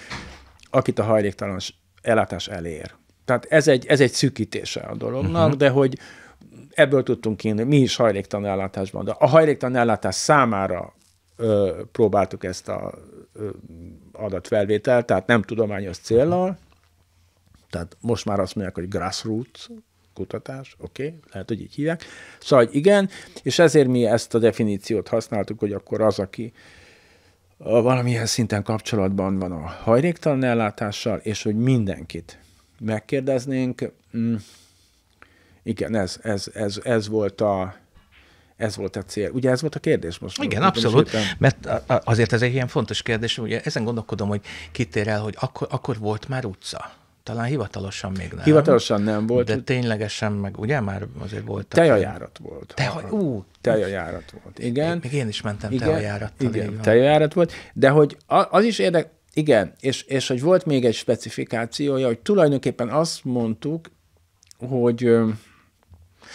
akit a hajléktalan ellátás elér. Tehát ez egy, ez egy szűkítése a dolognak, uh-huh. de hogy ebből tudtunk kiindulni, mi is hajléktalan ellátásban, de a hajléktalan ellátás számára ö, próbáltuk ezt a adatfelvételt, tehát nem tudományos céllal, tehát most már azt mondják, hogy grassroots kutatás, oké, okay, lehet, hogy így hívják. Szóval igen, és ezért mi ezt a definíciót használtuk, hogy akkor az, aki a valamilyen szinten kapcsolatban van a hajléktalan ellátással, és hogy mindenkit megkérdeznénk. Mm, igen, ez, ez, ez, ez volt a ez volt a cél. Ugye ez volt a kérdés most? Igen, abszolút, éppen... mert azért ez egy ilyen fontos kérdés. Ugye ezen gondolkodom, hogy kitér el, hogy akkor, akkor volt már utca talán hivatalosan még nem. Hivatalosan nem volt. De ténylegesen meg, ugye már azért volt. Tejajárat volt. Teha, ú, tejajárat volt, igen. Még én is mentem igen, Te Igen, tejajárat volt, de hogy az is érdek, igen, és, és hogy volt még egy specifikációja, hogy tulajdonképpen azt mondtuk, hogy...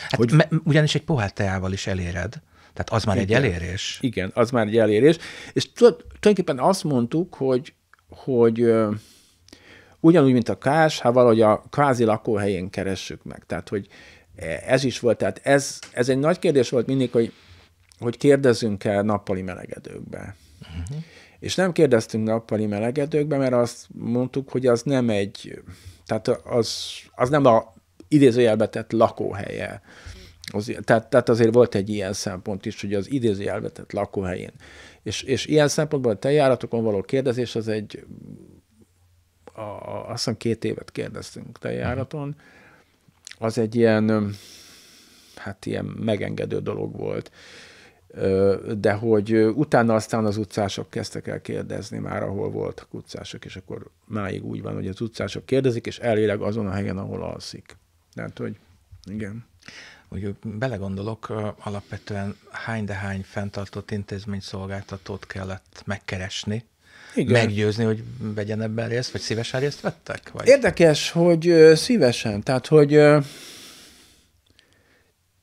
Hát hogy... ugyanis egy pohár teával is eléred. Tehát az már igen, egy elérés. Igen, az már egy elérés. És tulajdonképpen azt mondtuk, hogy, hogy Ugyanúgy, mint a ksh hát valahogy a kvázi lakóhelyén keressük meg. Tehát, hogy ez is volt, tehát ez, ez egy nagy kérdés volt mindig, hogy, hogy kérdezünk-e nappali melegedőkbe. Uh-huh. És nem kérdeztünk nappali melegedőkbe, mert azt mondtuk, hogy az nem egy, tehát az, az nem a idézőjelbe tett lakóhelye. Az, tehát, tehát azért volt egy ilyen szempont is, hogy az idézőjelbe tett lakóhelyén. És, és ilyen szempontból a tejáratokon való kérdezés az egy a, a, azt hiszem két évet kérdeztünk mhm. járaton, az egy ilyen, hát ilyen megengedő dolog volt de hogy utána aztán az utcások kezdtek el kérdezni már, ahol voltak utcások, és akkor máig úgy van, hogy az utcások kérdezik, és elvileg azon a helyen, ahol alszik. Tehát, hogy igen. Úgy belegondolok, alapvetően hány de hány fenntartott intézmény szolgáltatót kellett megkeresni, igen. meggyőzni, hogy vegyen ebben részt, vagy szívesen részt vettek? Vagy? Érdekes, hogy szívesen. Tehát, hogy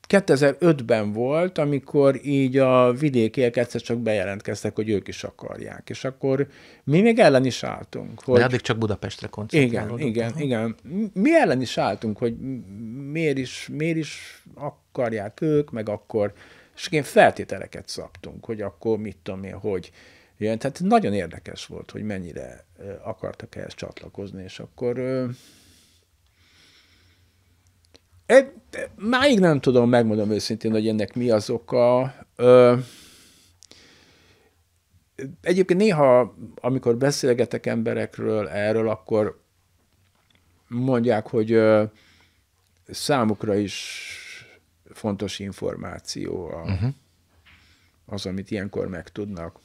2005-ben volt, amikor így a vidékiek egyszer csak bejelentkeztek, hogy ők is akarják. És akkor mi még ellen is álltunk. Hogy... De addig csak Budapestre koncentrálódunk. Igen, igen, igen. Mi ellen is álltunk, hogy miért is, miért is akarják ők, meg akkor... És én feltételeket szabtunk, hogy akkor mit tudom én, hogy igen, Tehát nagyon érdekes volt, hogy mennyire akartak ehhez csatlakozni, és akkor e, máig nem tudom, megmondom őszintén, hogy ennek mi az oka. Ö, egyébként néha, amikor beszélgetek emberekről erről, akkor mondják, hogy ö, számukra is fontos információ a, uh-huh. az, amit ilyenkor megtudnak.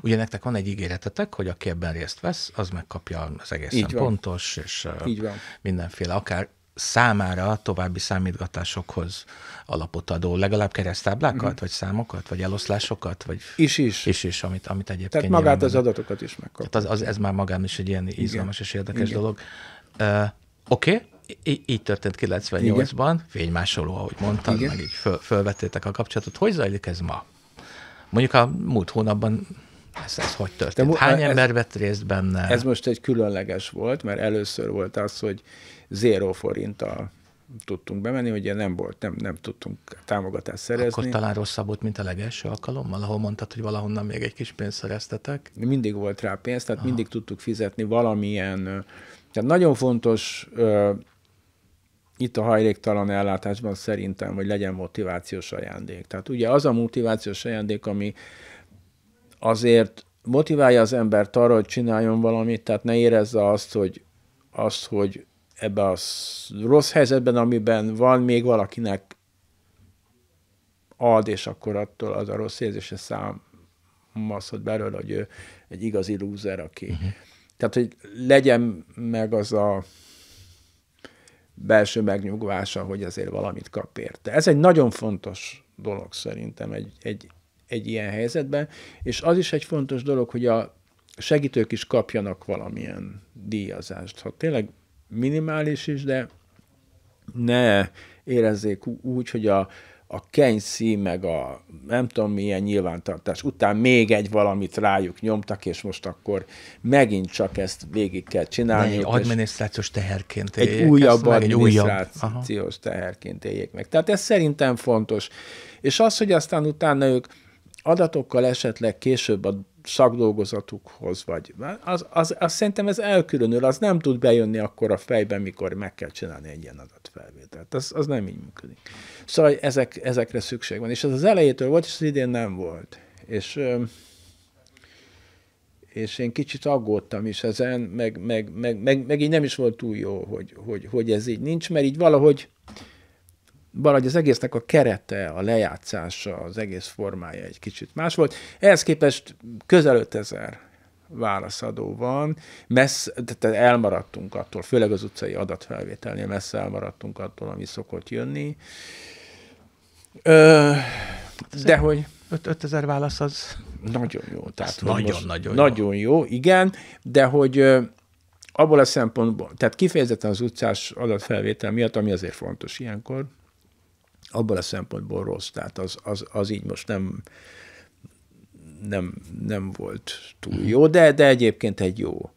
Ugye nektek van egy ígéretetek, hogy aki ebben részt vesz, az megkapja az egészen Így van. pontos, és Így van. mindenféle, akár számára további számítgatásokhoz alapot adó, legalább keresztáblákat, mm-hmm. vagy számokat, vagy eloszlásokat, vagy... Is, is. Is, is, amit, amit egyébként... Tehát magát nyilván, az adatokat is megkap. Tehát az, az, ez már magán is egy ilyen Igen. izgalmas és érdekes Igen. dolog. Uh, Oké, okay. I- így történt 98-ban, fénymásoló, ahogy mondtad, Igen. meg így föl, fölvettétek a kapcsolatot. Hogy zajlik ez ma? Mondjuk a múlt hónapban ez, ez hogy történt? De, Hány ez, ember vett részt benne? Ez most egy különleges volt, mert először volt az, hogy zéró forinttal tudtunk bemenni, ugye nem volt, nem, nem tudtunk támogatást szerezni. Akkor talán rosszabb volt, mint a legelső alkalommal, ahol mondtad, hogy valahonnan még egy kis pénzt szereztetek. Mindig volt rá pénz, tehát Aha. mindig tudtuk fizetni valamilyen, tehát nagyon fontos itt a hajléktalan ellátásban szerintem, hogy legyen motivációs ajándék. Tehát ugye az a motivációs ajándék, ami azért motiválja az embert arra, hogy csináljon valamit, tehát ne érezze azt, hogy, azt, hogy ebben a rossz helyzetben, amiben van, még valakinek ad, és akkor attól az a rossz érzése számaszott belőle, hogy ő egy igazi lúzer, aki. Uh-huh. Tehát, hogy legyen meg az a belső megnyugvása, hogy azért valamit kap érte. Ez egy nagyon fontos dolog szerintem egy, egy, egy ilyen helyzetben, és az is egy fontos dolog, hogy a segítők is kapjanak valamilyen díjazást. Ha tényleg minimális is, de ne érezzék úgy, hogy a, a Keynesi, meg a nem tudom milyen nyilvántartás után még egy valamit rájuk nyomtak, és most akkor megint csak ezt végig kell csinálni. Egy adminisztrációs teherként éljék. Egy újabb adminisztrációs egy újabb. teherként éljék meg. Tehát ez szerintem fontos. És az, hogy aztán utána ők adatokkal esetleg később a szakdolgozatukhoz, vagy az, az, az szerintem ez elkülönül, az nem tud bejönni akkor a fejben, mikor meg kell csinálni egy ilyen adatfelvételt. Az, az nem így működik. Szóval ezek, ezekre szükség van. És ez az elejétől volt, és az idén nem volt. És, és én kicsit aggódtam is ezen, meg, meg, meg, meg, meg így nem is volt túl jó, hogy, hogy, hogy ez így nincs, mert így valahogy valahogy az egésznek a kerete, a lejátszása, az egész formája egy kicsit más volt. Ehhez képest közel 5000 válaszadó van, messze, tehát elmaradtunk attól, főleg az utcai adatfelvételnél messze elmaradtunk attól, ami szokott jönni. Ö, de hogy... 5000 válasz az... Nagyon jó. Tehát, nagyon-nagyon nagyon jó. jó, igen, de hogy abból a szempontból, tehát kifejezetten az utcás adatfelvétel miatt, ami azért fontos ilyenkor, abban a szempontból rossz, tehát az, az, az így most nem, nem, nem volt túl mhm. jó, de, de egyébként egy jó,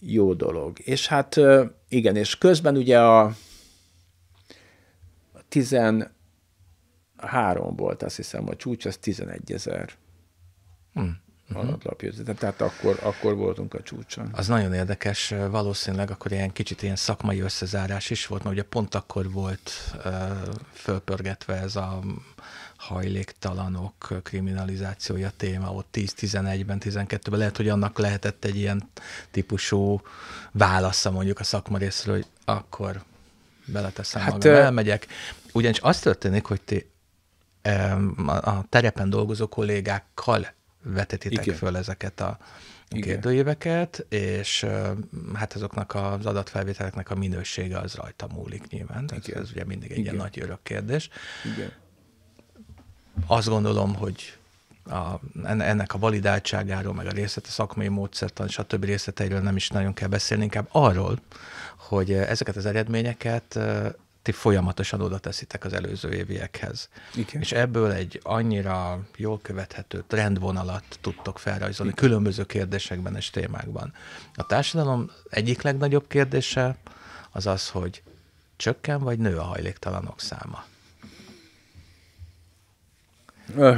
jó dolog. És hát igen, és közben ugye a 13 volt, azt hiszem, a csúcs az 11 ezer. Hmm uh-huh. Tehát akkor, akkor voltunk a csúcson. Az nagyon érdekes, valószínűleg akkor ilyen kicsit ilyen szakmai összezárás is volt, mert ugye pont akkor volt fölpörgetve ez a hajléktalanok kriminalizációja téma, ott 10-11-ben, 12-ben lehet, hogy annak lehetett egy ilyen típusú válasza mondjuk a szakma részről, hogy akkor beleteszem hát, magam, elmegyek. Ugyanis az történik, hogy ti a terepen dolgozó kollégákkal vetetitek Igen. föl ezeket a Igen. és hát azoknak az adatfelvételeknek a minősége az rajta múlik nyilván. ez, ez ugye mindig egy Igen. ilyen nagy örök kérdés. Igen. Azt gondolom, hogy a, ennek a validáltságáról, meg a részlet, a szakmai módszertan, többi részleteiről nem is nagyon kell beszélni, inkább arról, hogy ezeket az eredményeket ti folyamatosan oda teszitek az előző éviekhez. Igen. És ebből egy annyira jól követhető trendvonalat tudtok felrajzolni Igen. különböző kérdésekben és témákban. A társadalom egyik legnagyobb kérdése az az, hogy csökken vagy nő a hajléktalanok száma. Ö.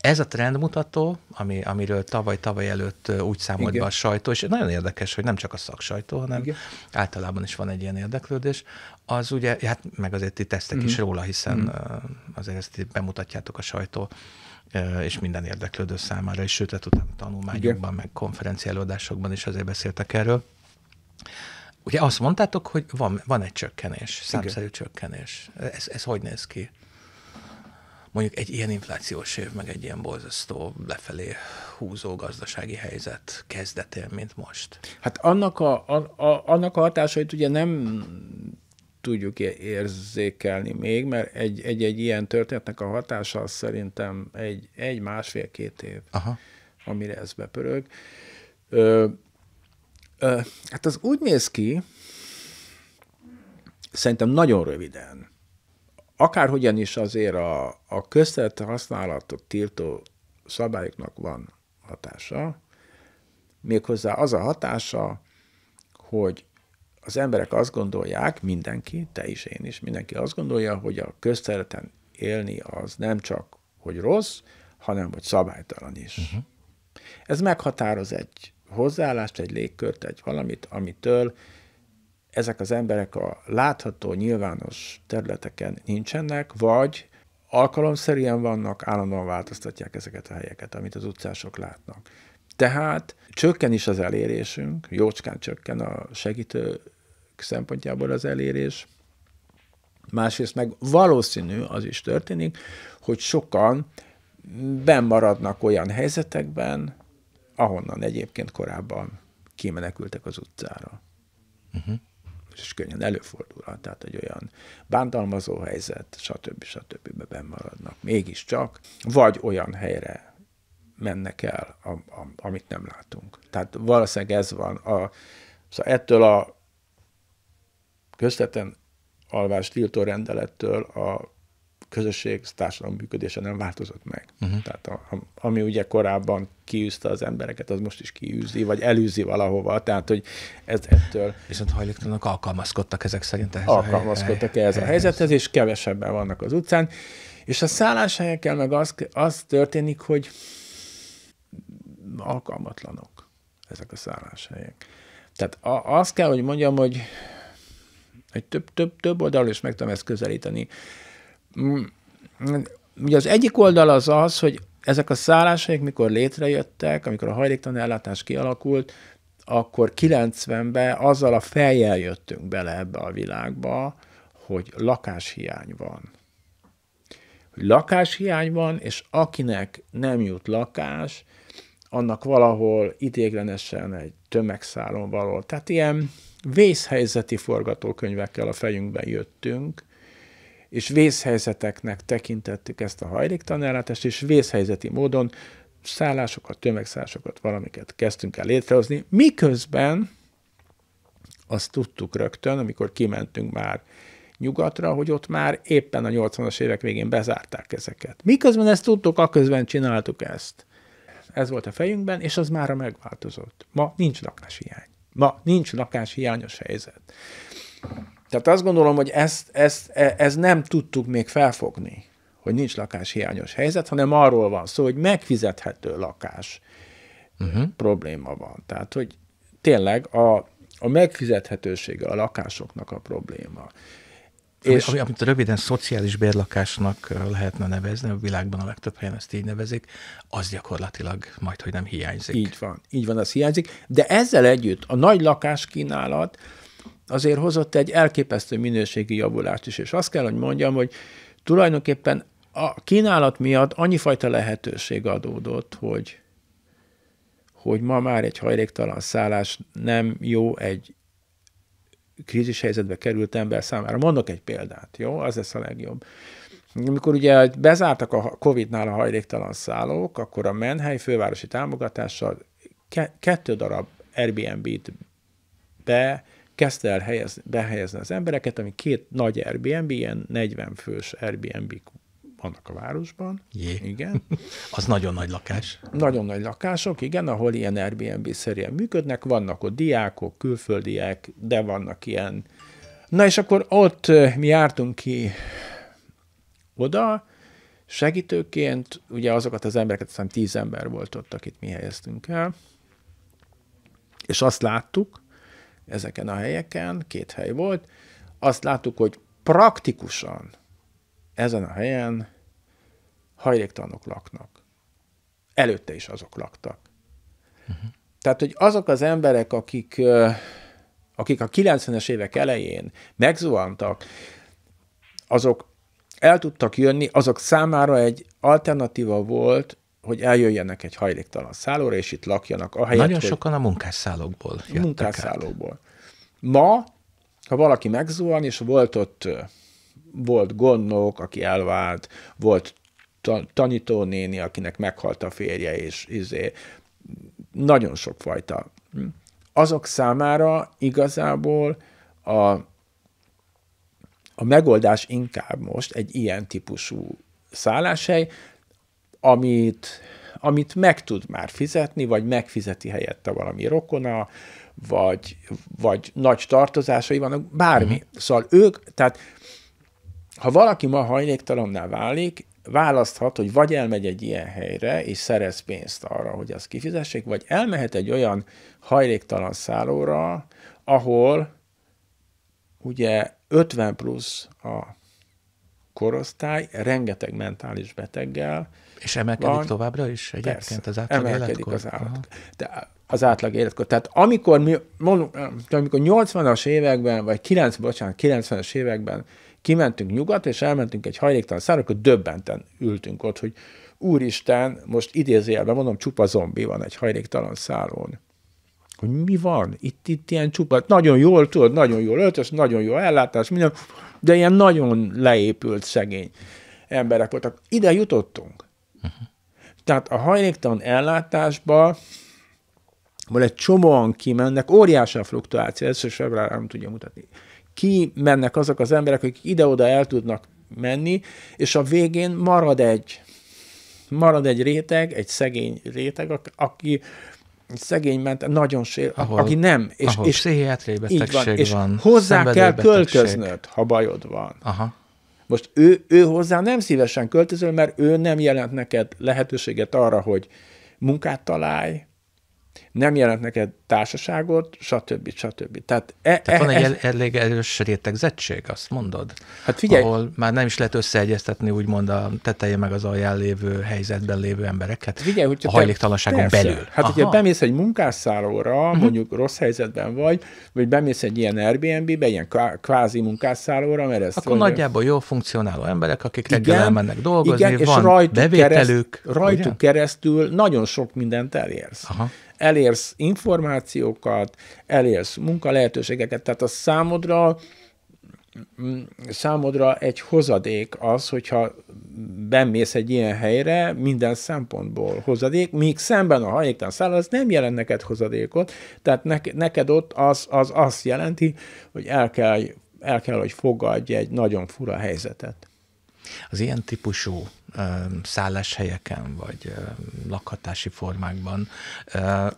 Ez a trendmutató, ami, amiről tavaly-tavaly előtt úgy számolt Igen. be a sajtó, és nagyon érdekes, hogy nem csak a szaksajtó, hanem Igen. általában is van egy ilyen érdeklődés, az ugye, hát meg azért ti tesztek mm. is mhm. róla, hiszen mm. azért ezt bemutatjátok a sajtó és minden érdeklődő számára, és sőt, hát utána tanulmányokban, Igen. meg konferencia is azért beszéltek erről. Ugye azt mondtátok, hogy van, van egy csökkenés, számszerű Igen. csökkenés. Ez, ez hogy néz ki? Mondjuk egy ilyen inflációs év, meg egy ilyen borzasztó lefelé húzó gazdasági helyzet kezdetén, mint most. Hát annak a, a, a, annak a hatásait ugye nem tudjuk érzékelni még, mert egy-egy ilyen történetnek a hatása az szerintem egy, egy másfél-két év, Aha. amire ez bepörög. Ö, ö, hát az úgy néz ki, szerintem nagyon röviden, akárhogyan is azért a, a közterülete használatot tiltó szabályoknak van hatása, méghozzá az a hatása, hogy az emberek azt gondolják, mindenki, te is, én is, mindenki azt gondolja, hogy a közterületen élni az nem csak, hogy rossz, hanem, hogy szabálytalan is. Uh-huh. Ez meghatároz egy hozzáállást, egy légkört, egy valamit, amitől ezek az emberek a látható, nyilvános területeken nincsenek, vagy alkalomszerűen vannak, állandóan változtatják ezeket a helyeket, amit az utcások látnak. Tehát csökken is az elérésünk, jócskán csökken a segítő szempontjából az elérés. Másrészt meg valószínű az is történik, hogy sokan bemaradnak olyan helyzetekben, ahonnan egyébként korábban kimenekültek az utcára. Uh-huh. És könnyen előfordulhat, tehát egy olyan bántalmazó helyzet, stb. stb. bemaradnak. Mégiscsak, vagy olyan helyre mennek el, a, a, amit nem látunk. Tehát valószínűleg ez van. A, szóval ettől a közvetlen alvás tiltó rendelettől a közösség társadalom működése nem változott meg. Uh-huh. Tehát a, a, ami ugye korábban kiűzte az embereket, az most is kiűzi, vagy elűzi valahova, tehát hogy ez ettől... Viszont hajléktalanok alkalmazkodtak ezek szerint ehhez Alkalmazkodtak a ehhez a helyzethez, és kevesebben vannak az utcán. És a szálláshelyekkel meg az, az történik, hogy alkalmatlanok ezek a szálláshelyek. Tehát a, azt kell, hogy mondjam, hogy hogy több, több, több oldalról is meg tudom ezt közelíteni. Mm, ugye az egyik oldal az az, hogy ezek a szállásaik, mikor létrejöttek, amikor a hajléktalan ellátás kialakult, akkor 90-ben azzal a fejjel jöttünk bele ebbe a világba, hogy lakáshiány van. Hogy lakáshiány van, és akinek nem jut lakás, annak valahol idéglenesen egy tömegszálon való. Tehát ilyen vészhelyzeti forgatókönyvekkel a fejünkben jöttünk, és vészhelyzeteknek tekintettük ezt a hajléktanállátást, és vészhelyzeti módon szállásokat, tömegszállásokat, valamiket kezdtünk el létrehozni, miközben azt tudtuk rögtön, amikor kimentünk már nyugatra, hogy ott már éppen a 80-as évek végén bezárták ezeket. Miközben ezt tudtuk, aközben csináltuk ezt. Ez volt a fejünkben, és az mára megváltozott. Ma nincs lakáshiány. Ma nincs lakás hiányos helyzet. Tehát azt gondolom, hogy ezt, ezt, e, ez nem tudtuk még felfogni, hogy nincs lakás hiányos helyzet, hanem arról van szó, hogy megfizethető lakás uh-huh. Mhm. probléma van. Tehát, hogy tényleg a, a megfizethetősége a lakásoknak a probléma. És ami, amit röviden szociális bérlakásnak lehetne nevezni, a világban a legtöbb helyen ezt így nevezik, az gyakorlatilag majd, hogy nem hiányzik. Így van, így van, az hiányzik. De ezzel együtt a nagy lakáskínálat azért hozott egy elképesztő minőségi javulást is, és azt kell, hogy mondjam, hogy tulajdonképpen a kínálat miatt annyi fajta lehetőség adódott, hogy hogy ma már egy hajléktalan szállás nem jó egy krízis helyzetbe került ember számára. Mondok egy példát, jó? Az lesz a legjobb. Amikor ugye bezártak a Covid-nál a hajléktalan szállók, akkor a Menhely fővárosi támogatással ke- kettő darab Airbnb-t be kezdte el helyez, behelyezni az embereket, ami két nagy Airbnb, ilyen 40 fős Airbnb vannak a városban. Jé. Igen. az nagyon nagy lakás. Nagyon nagy lakások, igen, ahol ilyen Airbnb-szerűen működnek. Vannak ott diákok, külföldiek, de vannak ilyen. Na és akkor ott mi jártunk ki oda, segítőként, ugye azokat az embereket, aztán tíz ember volt ott, akit mi helyeztünk el, és azt láttuk, ezeken a helyeken, két hely volt, azt láttuk, hogy praktikusan ezen a helyen hajléktalanok laknak. Előtte is azok laktak. Uh-huh. Tehát, hogy azok az emberek, akik, akik a 90-es évek elején megzuhantak, azok el tudtak jönni, azok számára egy alternatíva volt, hogy eljöjjenek egy hajléktalan szállóra, és itt lakjanak. Ahelyett, Nagyon hogy... sokan a munkásszállókból jöttek Munkásszállókból. Ma, ha valaki megzuhan, és volt ott volt gondnok, aki elvált, volt tanítónéni, akinek meghalt a férje, és izé, nagyon sokfajta. Azok számára igazából a, a megoldás inkább most egy ilyen típusú szálláshely, amit, amit meg tud már fizetni, vagy megfizeti helyette valami rokona, vagy, vagy nagy tartozásai vannak, bármi. Uh-huh. Szóval ők, tehát ha valaki ma hajléktalanná válik, választhat, hogy vagy elmegy egy ilyen helyre, és szerez pénzt arra, hogy azt kifizessék, vagy elmehet egy olyan hajléktalan szállóra, ahol ugye 50 plusz a korosztály, rengeteg mentális beteggel. És emelkedik van. továbbra is egyébként Persze, az átlag emelkedik életkor? az átlag. De az átlag életkor. Tehát amikor mi, eh, amikor 80-as években, vagy 90, bocsánat, 90-es években kimentünk nyugat, és elmentünk egy hajléktalan szára, akkor döbbenten ültünk ott, hogy úristen, most idézőjelben mondom, csupa zombi van egy hajléktalan szállón. Hogy mi van? Itt, itt ilyen csupa, nagyon jól tudod, nagyon jól öltöz, nagyon jó ellátás, minden, de ilyen nagyon leépült szegény emberek voltak. Ide jutottunk. Uh-huh. Tehát a hajléktalan ellátásba ahol egy csomóan kimennek, óriási a fluktuáció, ezt is nem tudja mutatni ki mennek azok az emberek, akik ide-oda el tudnak menni, és a végén marad egy, marad egy réteg, egy szegény réteg, aki szegény ment, nagyon sér, ahol, aki nem. És, ahol és pszichiátriai betegség van, és van. hozzá kell betegség. költöznöd, ha bajod van. Aha. Most ő, ő hozzá nem szívesen költözöl, mert ő nem jelent neked lehetőséget arra, hogy munkát találj, nem jelent neked társaságot, stb. stb. Tehát, e, Tehát e, van egy ez... elég erős rétegzettség, azt mondod? Hát figyelj! Ahol már nem is lehet összeegyeztetni úgymond a teteje meg az alján lévő helyzetben lévő embereket. Hát figyelj, hogy a hajléktalanságon te... belül. Hát, Aha. hogyha bemész egy munkásszállóra, mhm. mondjuk rossz helyzetben vagy, vagy bemész egy ilyen Airbnb-be, ilyen kvázi munkásszállóra, mert ez... Akkor nagyjából jól funkcionáló emberek, akik reggel elmennek dolgozni, igen, és van rajtuk bevételük. Kereszt, rajtuk ugye? keresztül nagyon sok mindent elérsz. Aha elérsz információkat, elérsz munkalehetőségeket, tehát a számodra számodra egy hozadék az, hogyha bemész egy ilyen helyre, minden szempontból hozadék, míg szemben a hajléktalan száll, az nem jelent neked hozadékot, tehát neked ott az, az azt jelenti, hogy el kell, el kell, hogy fogadj egy nagyon fura helyzetet. Az ilyen típusú szálláshelyeken, vagy lakhatási formákban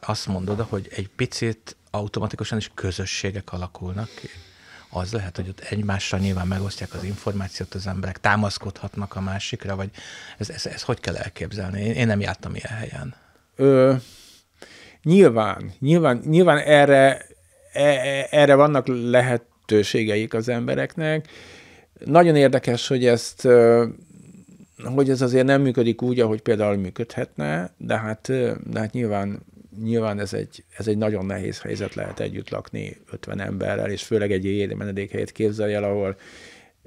azt mondod, hogy egy picit automatikusan is közösségek alakulnak ki. Az lehet, hogy ott egymással nyilván megosztják az információt az emberek, támaszkodhatnak a másikra, vagy ez, ez, ez hogy kell elképzelni? Én, én nem jártam ilyen helyen. Ö, nyilván, nyilván, nyilván erre, e, e erre vannak lehetőségeik az embereknek. Nagyon érdekes, hogy ezt hogy ez azért nem működik úgy, ahogy például működhetne, de hát, de hát nyilván, nyilván ez egy, ez egy nagyon nehéz helyzet lehet együtt lakni 50 emberrel, és főleg egy éli menedékhelyet képzelj el, ahol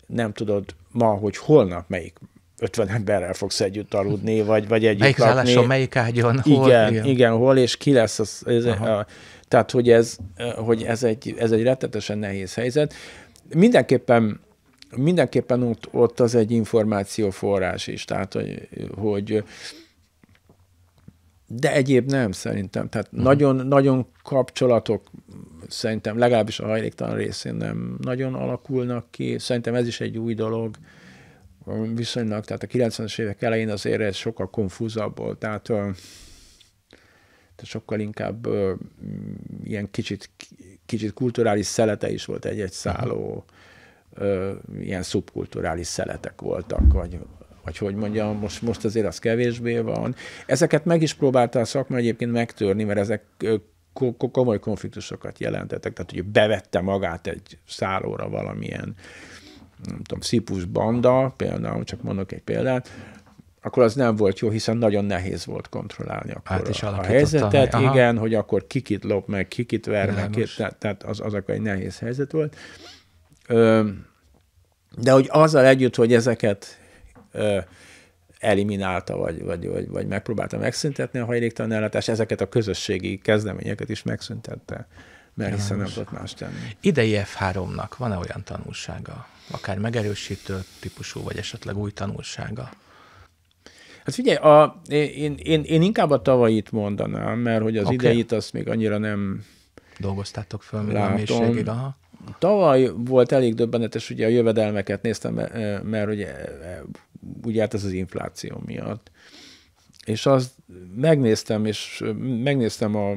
nem tudod ma, hogy holnap melyik 50 emberrel fogsz együtt aludni, vagy, vagy együtt melyik lakni. Melyik melyik ágyon, hol. Igen, igen, igen, hol, és ki lesz az, ez, a, tehát, hogy ez, hogy ez egy, ez egy rettetesen nehéz helyzet. Mindenképpen mindenképpen ott, ott az egy információforrás is, tehát hogy, hogy de egyéb nem szerintem. Tehát uh-huh. nagyon, nagyon kapcsolatok szerintem legalábbis a hajléktalan részén nem nagyon alakulnak ki. Szerintem ez is egy új dolog um, viszonylag, tehát a 90-es évek elején azért ez sokkal konfúzabb volt, tehát sokkal inkább ilyen kicsit, kicsit kulturális szelete is volt egy-egy mhm. szálló. Uh-huh ö, ilyen szubkulturális szeletek voltak, vagy, vagy hogy mondjam, most, most azért az kevésbé van. Ezeket meg is próbálta a szakma egyébként megtörni, mert ezek komoly konfliktusokat jelentettek, tehát hogy bevette magát egy szállóra valamilyen, nem tudom, szípus banda, például, csak mondok egy példát, akkor az nem volt jó, hiszen nagyon nehéz volt kontrollálni akkor hát is a, a helyzetet. Aha. Igen, hogy akkor kikit lop meg, kikit ver meg, tehát az, az akkor egy nehéz helyzet volt. De hogy azzal együtt, hogy ezeket eliminálta, vagy, vagy, vagy, vagy megpróbálta megszüntetni a hajléktalan ellátás, ezeket a közösségi kezdeményeket is megszüntette, mert hiszen nem tudott más tenni. Idei F3-nak van-e olyan tanulsága, akár megerősítő típusú, vagy esetleg új tanulsága? Hát figyelj, a, én, én, én inkább a tavalyit mondanám, mert hogy az okay. ideit azt még annyira nem Dolgoztátok föl, látom. A Tavaly volt elég döbbenetes, ugye a jövedelmeket néztem, mert, eh, ugye, ugye eh, hát ez az infláció miatt. És azt megnéztem, és eh, megnéztem a,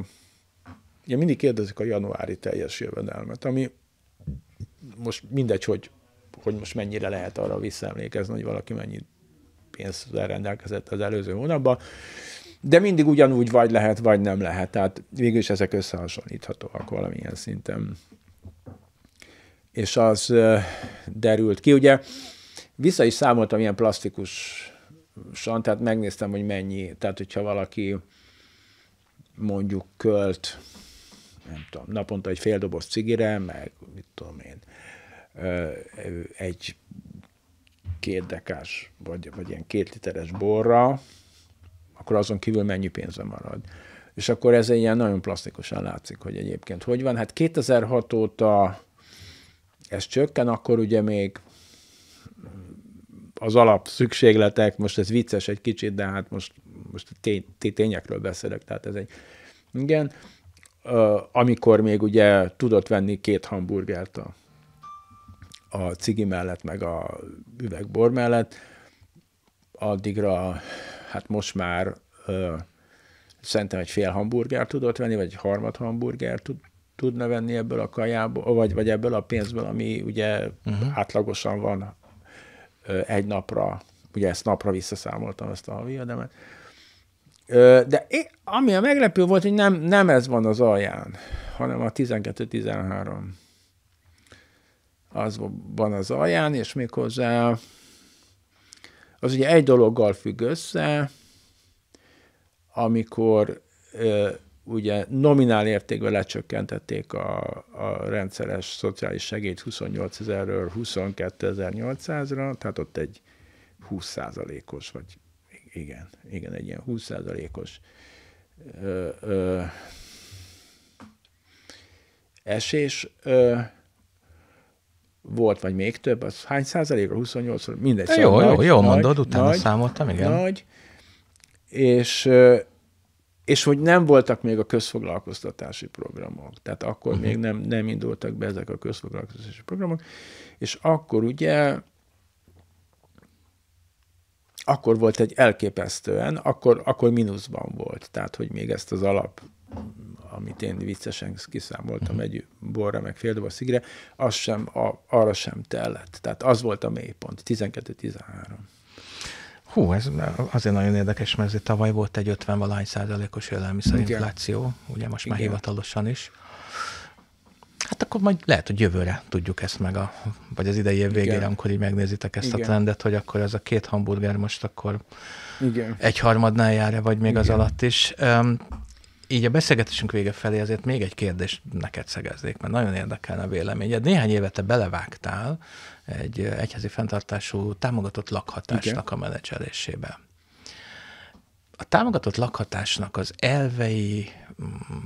ugye mindig kérdezik a januári teljes jövedelmet, ami most mindegy, hogy, hogy most mennyire lehet arra visszaemlékezni, hogy valaki mennyi pénzzel rendelkezett az előző hónapban, de mindig ugyanúgy vagy lehet, vagy nem lehet. Tehát végül is ezek összehasonlíthatóak valamilyen szinten és az derült ki. Ugye vissza is számoltam ilyen plastikusan, tehát megnéztem, hogy mennyi, tehát hogyha valaki mondjuk költ, nem tudom, naponta egy fél doboz cigire, meg mit tudom én, egy két dekás, vagy, vagy ilyen két literes borra, akkor azon kívül mennyi pénze marad. És akkor ez ilyen nagyon plastikusan látszik, hogy egyébként hogy van. Hát 2006 óta ez csökken, akkor ugye még az alap szükségletek, most ez vicces egy kicsit, de hát most, most tény, tényekről beszélek, tehát ez egy, igen, amikor még ugye tudott venni két hamburgert a, a cigi mellett, meg a üvegbor mellett, addigra, hát most már szerintem egy fél hamburgert tudott venni, vagy egy harmad hamburgert tud, tudna venni ebből a kajából, vagy, vagy ebből a pénzből, ami ugye uh-huh. átlagosan van egy napra, ugye ezt napra visszaszámoltam, ezt a havi De én, ami a meglepő volt, hogy nem, nem ez van az alján, hanem a 12-13 az van az alján, és méghozzá az ugye egy dologgal függ össze, amikor ugye nominál értékben lecsökkentették a, a rendszeres szociális segélyt 28 ezerről 22.800-ra, tehát ott egy 20 os vagy igen, igen, egy ilyen 20 os esés ö, volt, vagy még több, az hány százalékra? 28 mindegy. Jó, szóval jó, nagy, jó nagy, mondod, utána nagy, számoltam, igen. Nagy, és és hogy nem voltak még a közfoglalkoztatási programok. Tehát akkor uh-huh. még nem, nem indultak be ezek a közfoglalkoztatási programok, és akkor ugye akkor volt egy elképesztően, akkor, akkor mínuszban volt. Tehát, hogy még ezt az alap, amit én viccesen kiszámoltam mhm. egy borra, meg fél doboz szigre, az sem, a, arra sem tellett. Tehát az volt a mélypont, 12-13. Hú, ez azért nagyon érdekes, mert azért tavaly volt egy 50 valahány százalékos élelmiszerinfláció, ugye most már Igen. hivatalosan is. Hát akkor majd lehet, hogy jövőre tudjuk ezt meg, a, vagy az idei év végére, Igen. amikor így megnézitek ezt Igen. a trendet, hogy akkor ez a két hamburger most akkor Igen. harmadnál jár-e, vagy még Igen. az alatt is így a beszélgetésünk vége felé azért még egy kérdést neked szegeznék, mert nagyon érdekelne a véleményed. Néhány évet te belevágtál egy egyházi fenntartású támogatott lakhatásnak Igen. a menedzselésébe. A támogatott lakhatásnak az elvei,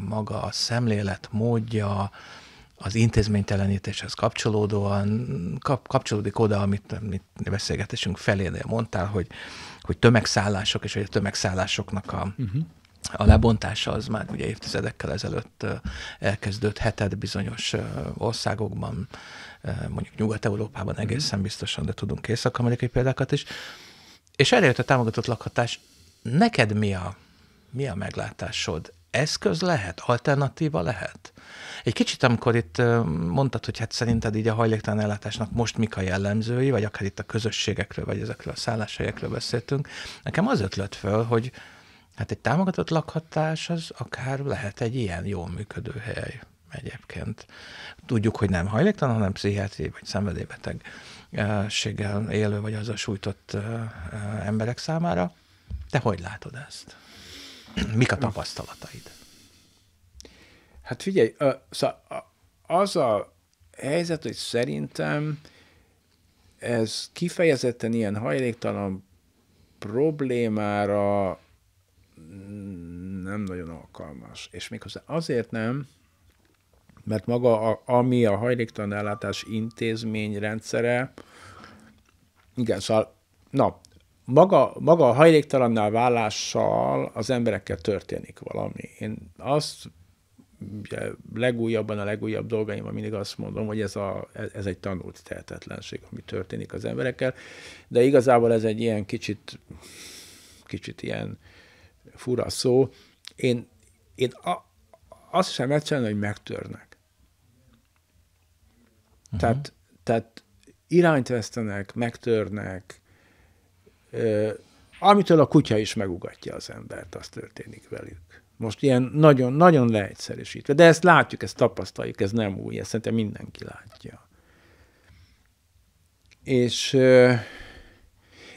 maga a szemlélet módja, az intézménytelenítéshez kapcsolódóan kap, kapcsolódik oda, amit, amit beszélgetésünk felénél mondtál, hogy, hogy tömegszállások, és hogy a tömegszállásoknak a uh-huh a lebontása az már ugye évtizedekkel ezelőtt elkezdődhetett bizonyos országokban, mondjuk Nyugat-Európában mhm. egészen biztosan, de tudunk észak-amerikai példákat is. És erre jött a támogatott lakhatás. Neked mi a, mi a meglátásod? Eszköz lehet? Alternatíva lehet? Egy kicsit, amikor itt mondtad, hogy hát szerinted így a hajléktalan ellátásnak most mik a jellemzői, vagy akár itt a közösségekről, vagy ezekről a szálláshelyekről beszéltünk, nekem az ötlött föl, hogy, Hát egy támogatott lakhatás az akár lehet egy ilyen jól működő hely egyébként. Tudjuk, hogy nem hajléktalan, hanem pszichiátri vagy szenvedélybetegséggel élő vagy az a sújtott emberek számára. Te hogy látod ezt? Mik a tapasztalataid? Hát figyelj, szóval az a helyzet, hogy szerintem ez kifejezetten ilyen hajléktalan problémára nem nagyon alkalmas. És méghozzá azért nem, mert maga, a, ami a hajléktalan ellátás intézmény rendszere, igen, szóval, na, maga, maga a hajléktalannál válással az emberekkel történik valami. Én azt ugye, legújabban a legújabb dolgaimban mindig azt mondom, hogy ez, a, ez egy tanult tehetetlenség, ami történik az emberekkel, de igazából ez egy ilyen kicsit, kicsit ilyen fura szó, én, én a, azt sem egyszerűen, hogy megtörnek. Uh-huh. Tehát, tehát irányt vesztenek, megtörnek, ö, amitől a kutya is megugatja az embert, az történik velük. Most ilyen nagyon, nagyon leegyszerűsítve, de ezt látjuk, ezt tapasztaljuk, ez nem új, ezt szerintem mindenki látja. És ö,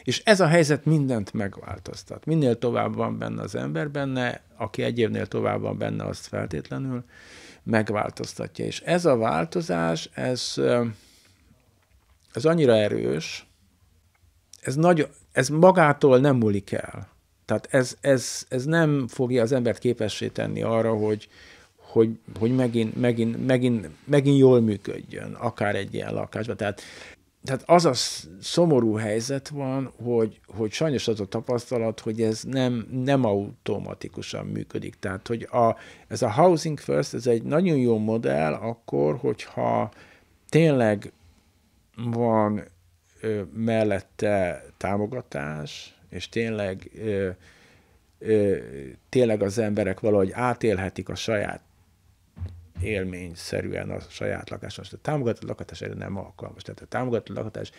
és ez a helyzet mindent megváltoztat. Minél tovább van benne az ember benne, aki egy évnél tovább van benne, azt feltétlenül megváltoztatja. És ez a változás, ez, eh, ez annyira erős, ez, nagy, ez magától nem múlik el. Tehát ez, ez, ez nem fogja az embert képessé tenni arra, hogy, hogy, hogy megint, megint, megint, megint jól működjön, akár egy ilyen lakásban. Tehát tehát az a szomorú helyzet van, hogy, hogy sajnos az a tapasztalat, hogy ez nem, nem automatikusan működik. Tehát, hogy a, ez a Housing First, ez egy nagyon jó modell akkor, hogyha tényleg van ö, mellette támogatás, és tényleg ö, ö, tényleg az emberek valahogy átélhetik a saját élményszerűen a saját lakáson. A támogató lakatás erre nem alkalmas. Tehát a támogató lakatás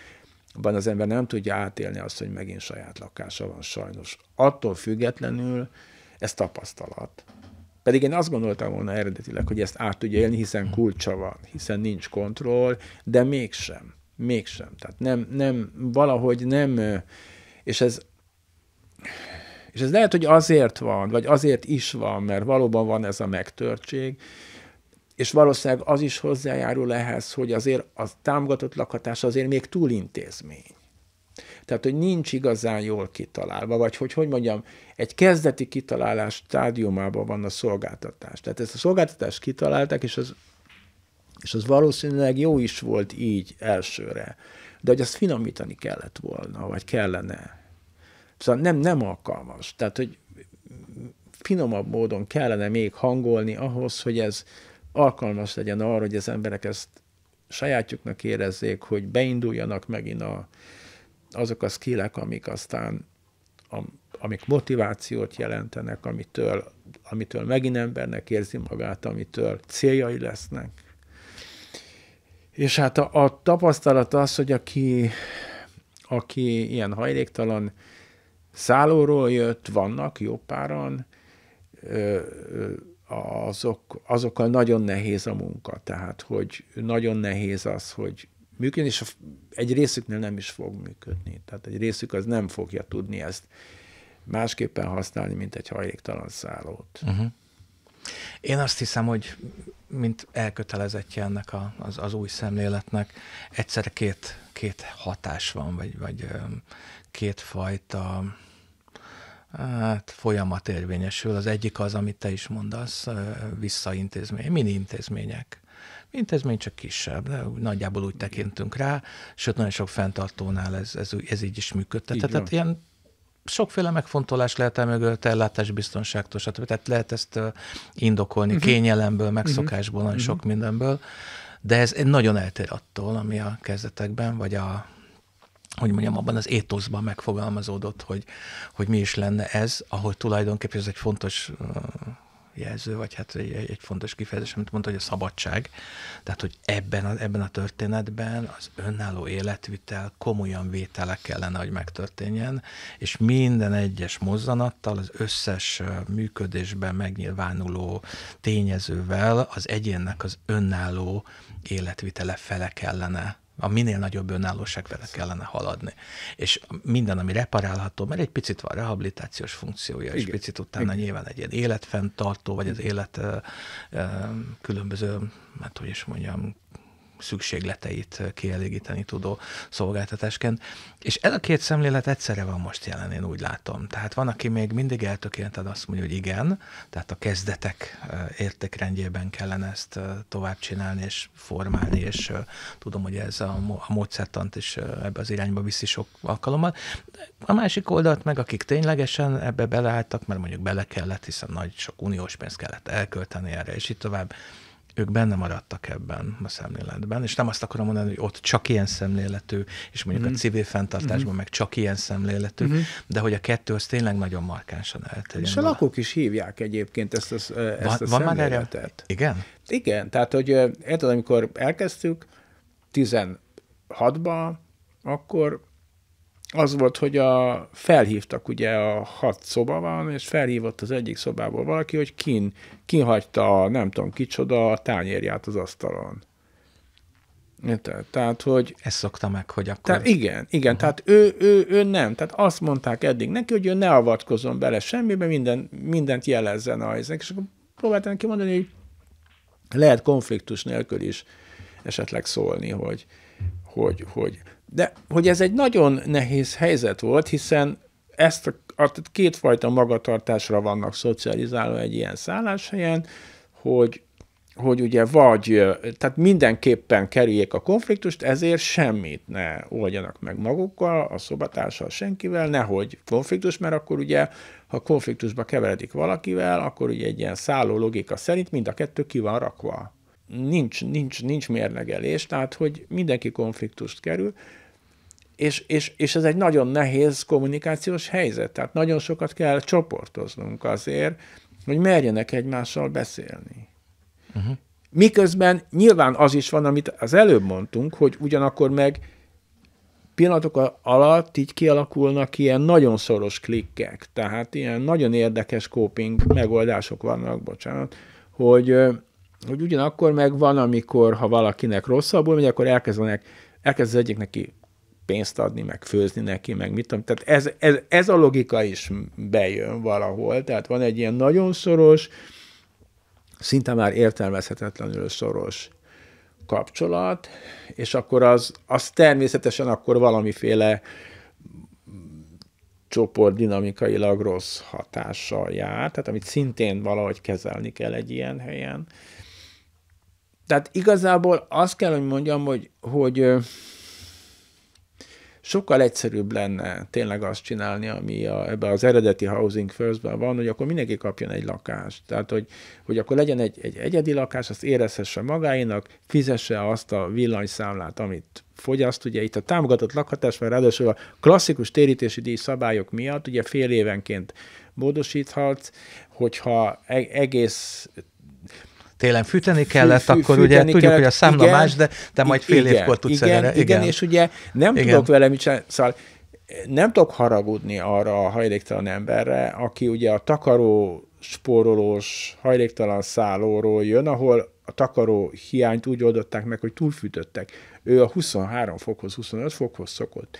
Ban az ember nem tudja átélni azt, hogy megint saját lakása van sajnos. Attól függetlenül ez tapasztalat. Pedig én azt gondoltam volna eredetileg, hogy ezt át tudja élni, hiszen kulcsa van, hiszen nincs kontroll, de mégsem. Mégsem. Tehát nem, nem, valahogy nem, és ez, és ez lehet, hogy azért van, vagy azért is van, mert valóban van ez a megtörtség, és valószínűleg az is hozzájárul ehhez, hogy azért a támogatott lakhatás azért még túl intézmény. Tehát, hogy nincs igazán jól kitalálva, vagy hogy, hogy mondjam, egy kezdeti kitalálás stádiumában van a szolgáltatás. Tehát ezt a szolgáltatást kitalálták, és az, és az valószínűleg jó is volt így elsőre, de hogy azt finomítani kellett volna, vagy kellene. Szóval nem, nem alkalmas. Tehát, hogy finomabb módon kellene még hangolni ahhoz, hogy ez, alkalmas legyen arra, hogy az emberek ezt sajátjuknak érezzék, hogy beinduljanak megint a, azok a skillek, amik aztán amik motivációt jelentenek, amitől, amitől megint embernek érzi magát, amitől céljai lesznek. És hát a, a tapasztalat az, hogy aki, aki ilyen hajléktalan szállóról jött, vannak jó páran, ö, ö, azok, azokkal nagyon nehéz a munka, tehát hogy nagyon nehéz az, hogy működni, és egy részüknél nem is fog működni. Tehát egy részük az nem fogja tudni ezt másképpen használni, mint egy hajléktalan szállót. Uh-huh. Én azt hiszem, hogy mint elkötelezettje ennek a, az, az új szemléletnek, egyszer két, két hatás van, vagy, vagy két fajta hát folyamat érvényesül. Az egyik az, amit te is mondasz, visszaintézmény, mini intézmények. Intézmény csak kisebb, de nagyjából úgy tekintünk rá, sőt, nagyon sok fenntartónál ez, ez, ez így is működtet. Így Tehát ilyen sokféle megfontolás lehet el mögött, biztonságtól, stb. Tehát lehet ezt indokolni uh-huh. kényelemből, megszokásból, mhm. uh-huh. nagyon uh-huh. sok mindenből, de ez nagyon eltér attól, ami a kezdetekben, vagy a hogy mondjam, abban az étoszban megfogalmazódott, hogy, hogy mi is lenne ez, ahol tulajdonképpen ez egy fontos jelző, vagy hát egy, egy fontos kifejezés, amit mondta, hogy a szabadság. Tehát, hogy ebben a, ebben a történetben az önálló életvitel komolyan vételek kellene, hogy megtörténjen, és minden egyes mozzanattal, az összes működésben megnyilvánuló tényezővel az egyénnek az önálló életvitele fele kellene a minél nagyobb önállóság vele kellene haladni. És minden, ami reparálható, mert egy picit van rehabilitációs funkciója, Igen. és picit utána Igen. nyilván egy ilyen életfenntartó, vagy az élet ö, ö, különböző, hát hogy is mondjam, szükségleteit kielégíteni tudó szolgáltatásként. És ez a két szemlélet egyszerre van most jelen, én úgy látom. Tehát van, aki még mindig eltökélted azt mondja, hogy igen, tehát a kezdetek eh, értékrendjében kellene ezt eh, tovább csinálni és formálni, és eh, tudom, hogy ez a, a módszertant is ebbe az irányba viszi sok alkalommal. a másik oldalt meg, akik ténylegesen ebbe beleálltak, mert mondjuk bele kellett, hiszen nagy sok uniós pénzt kellett elkölteni erre, és így tovább ők benne maradtak ebben a szemléletben, és nem azt akarom mondani, hogy ott csak ilyen szemléletű, és mondjuk mm a mhm. civil fenntartásban mm meg csak ilyen szemléletű, mm de hogy a kettő az tényleg nagyon markánsan eltérő. És a lakók is hívják egyébként ezt, az, ezt van, a van szemléletet. Már erre? Igen? Igen, tehát hogy érted, amikor elkezdtük 16-ba, akkor az volt, hogy a, felhívtak, ugye a hat szoba van, és felhívott az egyik szobából valaki, hogy kin, kin hagyta a nem tudom kicsoda a tányérját az asztalon. Érted? Tehát, hogy... Ezt szokta meg, hogy akkor... Tehát igen, igen, uh-huh. tehát ő, ő, ő nem. Tehát azt mondták eddig neki, hogy ő ne avatkozom bele semmibe, minden, mindent jelezzen a helyzetnek. És akkor próbáltam neki mondani, hogy lehet konfliktus nélkül is esetleg szólni, hogy, hogy, hogy de hogy ez egy nagyon nehéz helyzet volt, hiszen ezt a, a kétfajta magatartásra vannak szocializálva egy ilyen szálláshelyen, hogy hogy ugye vagy, tehát mindenképpen kerüljék a konfliktust, ezért semmit ne oldjanak meg magukkal, a szobatársal, senkivel, nehogy konfliktus, mert akkor ugye, ha konfliktusba keveredik valakivel, akkor ugye egy ilyen szálló logika szerint mind a kettő ki van rakva. Nincs, nincs, nincs mérlegelés, tehát hogy mindenki konfliktust kerül, és, és, és ez egy nagyon nehéz kommunikációs helyzet, tehát nagyon sokat kell csoportoznunk azért, hogy merjenek egymással beszélni. Uh-huh. Miközben nyilván az is van, amit az előbb mondtunk, hogy ugyanakkor meg pillanatok alatt így kialakulnak ilyen nagyon szoros klikkek, tehát ilyen nagyon érdekes coping megoldások vannak, bocsánat, hogy, hogy ugyanakkor meg van, amikor, ha valakinek rosszabbul megy, akkor elkezdenek, elkezd az egyik neki pénzt adni, meg főzni neki, meg mit tudom. Tehát ez, ez, ez a logika is bejön valahol. Tehát van egy ilyen nagyon szoros, szinte már értelmezhetetlenül szoros kapcsolat, és akkor az, az természetesen akkor valamiféle csoport dinamikailag rossz hatással jár, tehát amit szintén valahogy kezelni kell egy ilyen helyen. Tehát igazából azt kell, hogy mondjam, hogy, hogy sokkal egyszerűbb lenne tényleg azt csinálni, ami a, ebbe az eredeti Housing First-ben van, hogy akkor mindenki kapjon egy lakást. Tehát, hogy, hogy akkor legyen egy, egy egyedi lakás, azt érezhesse magáinak, fizesse azt a villanyszámlát, amit fogyaszt, ugye itt a támogatott lakhatás, mert ráadásul a klasszikus térítési díj szabályok miatt ugye fél évenként módosíthatsz, hogyha e-, egész télen fűteni kellett, fű, fű, akkor fűteni ugye kellett, tudjuk, hogy a számla igen, más, de, de majd fél igen, évkor tudsz igen, erre. Igen, igen, és ugye nem igen. tudok vele mit csinálni. Szóval eh, nem tudok haragudni arra a hajléktalan emberre, aki ugye a takaró spórolós, hajléktalan szállóról jön, ahol a takaró hiányt úgy oldották meg, hogy túlfűtöttek. Ő a 23 fokhoz, 25 fokhoz szokott.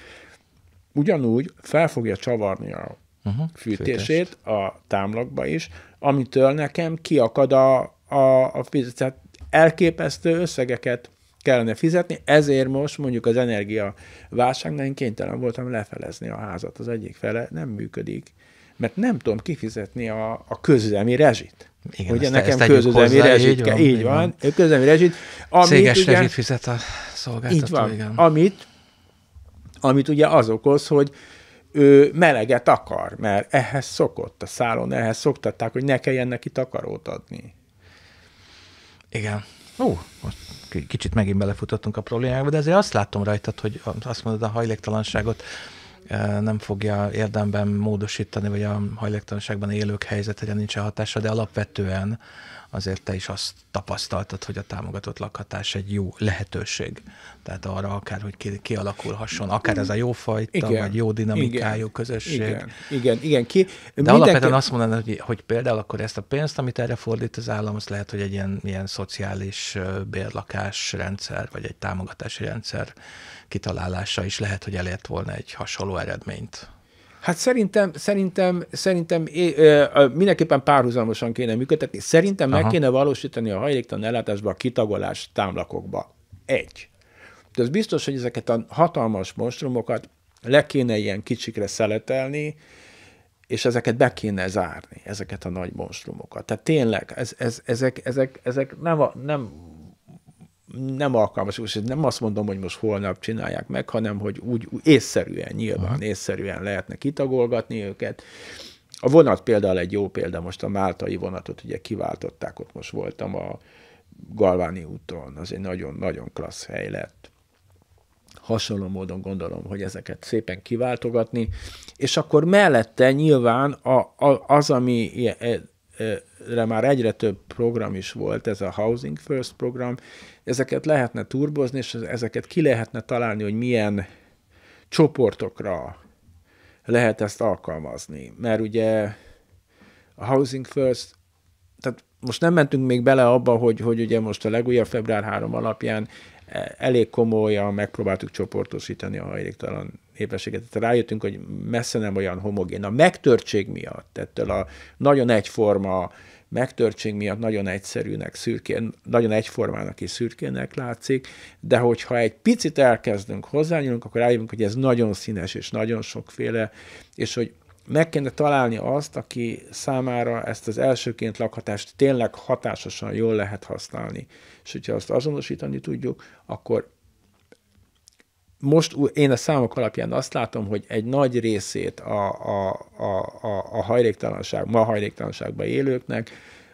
Ugyanúgy fel fogja csavarni a uh-huh, fűtését Fűtest. a támlakba is, amitől nekem kiakad a a, a fizet, tehát elképesztő összegeket kellene fizetni, ezért most mondjuk az energia válságnál én kénytelen voltam lefelezni a házat, az egyik fele nem működik, mert nem tudom kifizetni a, a közüzemi rezsit. Igen, Ugye nekem közüzemi rezsit kell, így van, van. közüzemi rezsit. Amit Széges ugye, rezsit fizet a szolgáltató, így van, igen. Amit, amit ugye az okoz, hogy ő meleget akar, mert ehhez szokott a szálon, ehhez szoktatták, hogy ne kelljen neki takarót adni. Igen. Ó, most kicsit megint belefutottunk a problémákba, de azért azt látom rajtad, hogy azt mondod, a hajléktalanságot e, nem fogja érdemben módosítani, vagy a hajléktalanságban élők helyzetére nincsen hatása, de alapvetően azért te is azt tapasztaltad, hogy a támogatott lakhatás egy jó lehetőség. Tehát arra akár, hogy kialakulhasson, akár ez a jó fajta, igen, vagy jó dinamikájú igen, közösség. Igen, igen. igen ki, De mindenki... alapvetően azt mondanám, hogy, hogy például akkor ezt a pénzt, amit erre fordít az állam, az lehet, hogy egy ilyen, ilyen szociális bérlakás rendszer, vagy egy támogatási rendszer kitalálása is lehet, hogy elért volna egy hasonló eredményt. Hát szerintem, szerintem, szerintem mindenképpen párhuzamosan kéne működtetni. Szerintem Aha. meg kéne valósítani a hajléktalan ellátásba a kitagolás támlakokba. Egy. De az biztos, hogy ezeket a hatalmas monstrumokat le kéne ilyen kicsikre szeletelni, és ezeket be kéne zárni, ezeket a nagy monstrumokat. Tehát tényleg, ez, ez, ezek, ezek, ezek nem, a, nem nem alkalmas, és nem azt mondom, hogy most holnap csinálják meg, hanem hogy úgy, észszerűen, nyilván Aha. észszerűen lehetne kitagolgatni őket. A vonat például egy jó példa, most a máltai vonatot ugye kiváltották, ott most voltam a Galváni úton, az egy nagyon-nagyon klassz hely lett. Hasonló módon gondolom, hogy ezeket szépen kiváltogatni, és akkor mellette nyilván a, a, az, ami re már egyre több program is volt, ez a Housing First program, ezeket lehetne turbozni, és ezeket ki lehetne találni, hogy milyen csoportokra lehet ezt alkalmazni. Mert ugye a Housing First, tehát most nem mentünk még bele abba, hogy, hogy ugye most a legújabb február 3 alapján e, elég komolyan megpróbáltuk csoportosítani a hajléktalan népességet. Tehát rájöttünk, hogy messze nem olyan homogén. A megtörtség miatt, ettől a nagyon egyforma megtörtség miatt nagyon egyszerűnek, szürkén, nagyon egyformának és szürkének látszik, de hogyha egy picit elkezdünk hozzányúlunk, akkor rájövünk, hogy ez nagyon színes és nagyon sokféle, és hogy meg kéne találni azt, aki számára ezt az elsőként lakhatást tényleg hatásosan jól lehet használni. És hogyha azt azonosítani tudjuk, akkor most én a számok alapján azt látom, hogy egy nagy részét a, a, a, a, a hajléktalanság, ma hajléktalanságban élőknek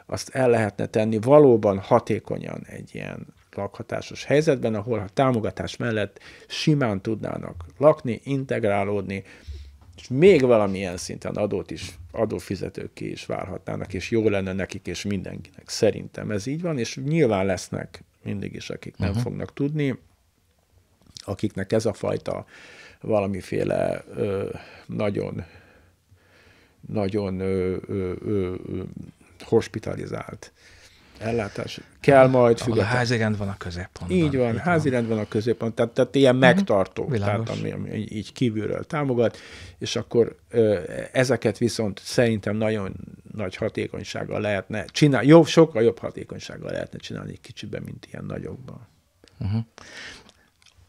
azt el lehetne tenni valóban hatékonyan egy ilyen lakhatásos helyzetben, ahol a támogatás mellett simán tudnának lakni, integrálódni, és még valamilyen szinten adót is, adófizetők ki is várhatnának, és jó lenne nekik és mindenkinek. Szerintem ez így van, és nyilván lesznek mindig is, akik nem uh-huh. fognak tudni, akiknek ez a fajta valamiféle ö, nagyon nagyon ö, ö, ö, hospitalizált ellátás kell majd független. A rend van a középpontban. Így van, így házi van. van a középpontban, tehát, tehát ilyen uh-huh. megtartó, tehát ami, ami így kívülről támogat, és akkor ö, ezeket viszont szerintem nagyon nagy hatékonysággal lehetne csinálni, jó, sokkal jobb hatékonysággal lehetne csinálni kicsiben, mint ilyen nagyokban. Uh-huh. Mhm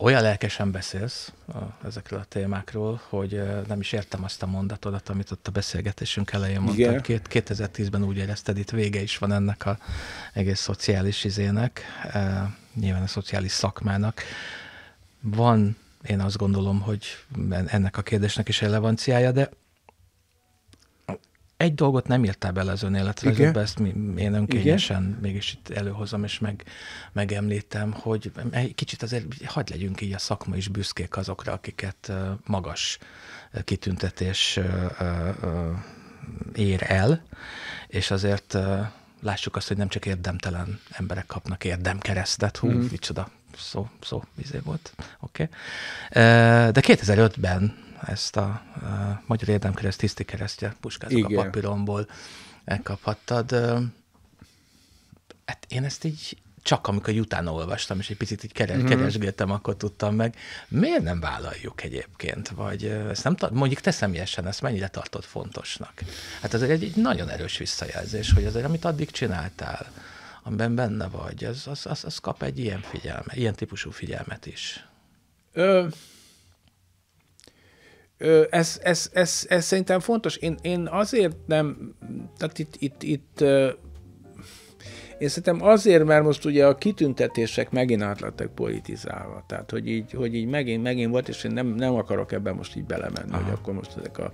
olyan lelkesen beszélsz a, ezekről a témákról, hogy nem is értem azt a mondatodat, amit ott a beszélgetésünk elején mondtad. Két, 2010-ben úgy érezted, itt vége is van ennek a egész szociális izének, nyilván a szociális szakmának. Van, én azt gondolom, hogy ennek a kérdésnek is relevanciája, de egy dolgot nem írtál bele az önéletrajzodba, ezt mi, én önkényesen Igen? mégis itt előhozom és meg, megemlítem, hogy egy kicsit azért hagyd legyünk így a szakma is büszkék azokra, akiket magas kitüntetés ér el, és azért lássuk azt, hogy nem csak érdemtelen emberek kapnak érdemkeresztet, hú, mm. szó, szó, vizé volt, oké. Okay. De 2005-ben ezt a, uh, Magyar Érdemkereszt, Tiszti Keresztje puskázok Igen. a papíromból elkaphattad. Hát én ezt így csak amikor utána olvastam, és egy picit így keres, mm-hmm. keresgéltem, akkor tudtam meg. Miért nem vállaljuk egyébként? Vagy ezt nem tart, mondjuk te személyesen ezt mennyire tartod fontosnak? Hát ez egy, egy nagyon erős visszajelzés, hogy azért, amit addig csináltál, amiben benne vagy, az, az, az, az kap egy ilyen figyelmet, ilyen típusú figyelmet is. Ö, ez, ez, ez, ez szerintem fontos. Én, én azért nem, tehát itt, itt, itt én szerintem azért, mert most ugye a kitüntetések megint átlettek politizálva. Tehát, hogy így, hogy így megint, megint volt, és én nem, nem akarok ebben most így belemenni, Aha. hogy akkor most ezek a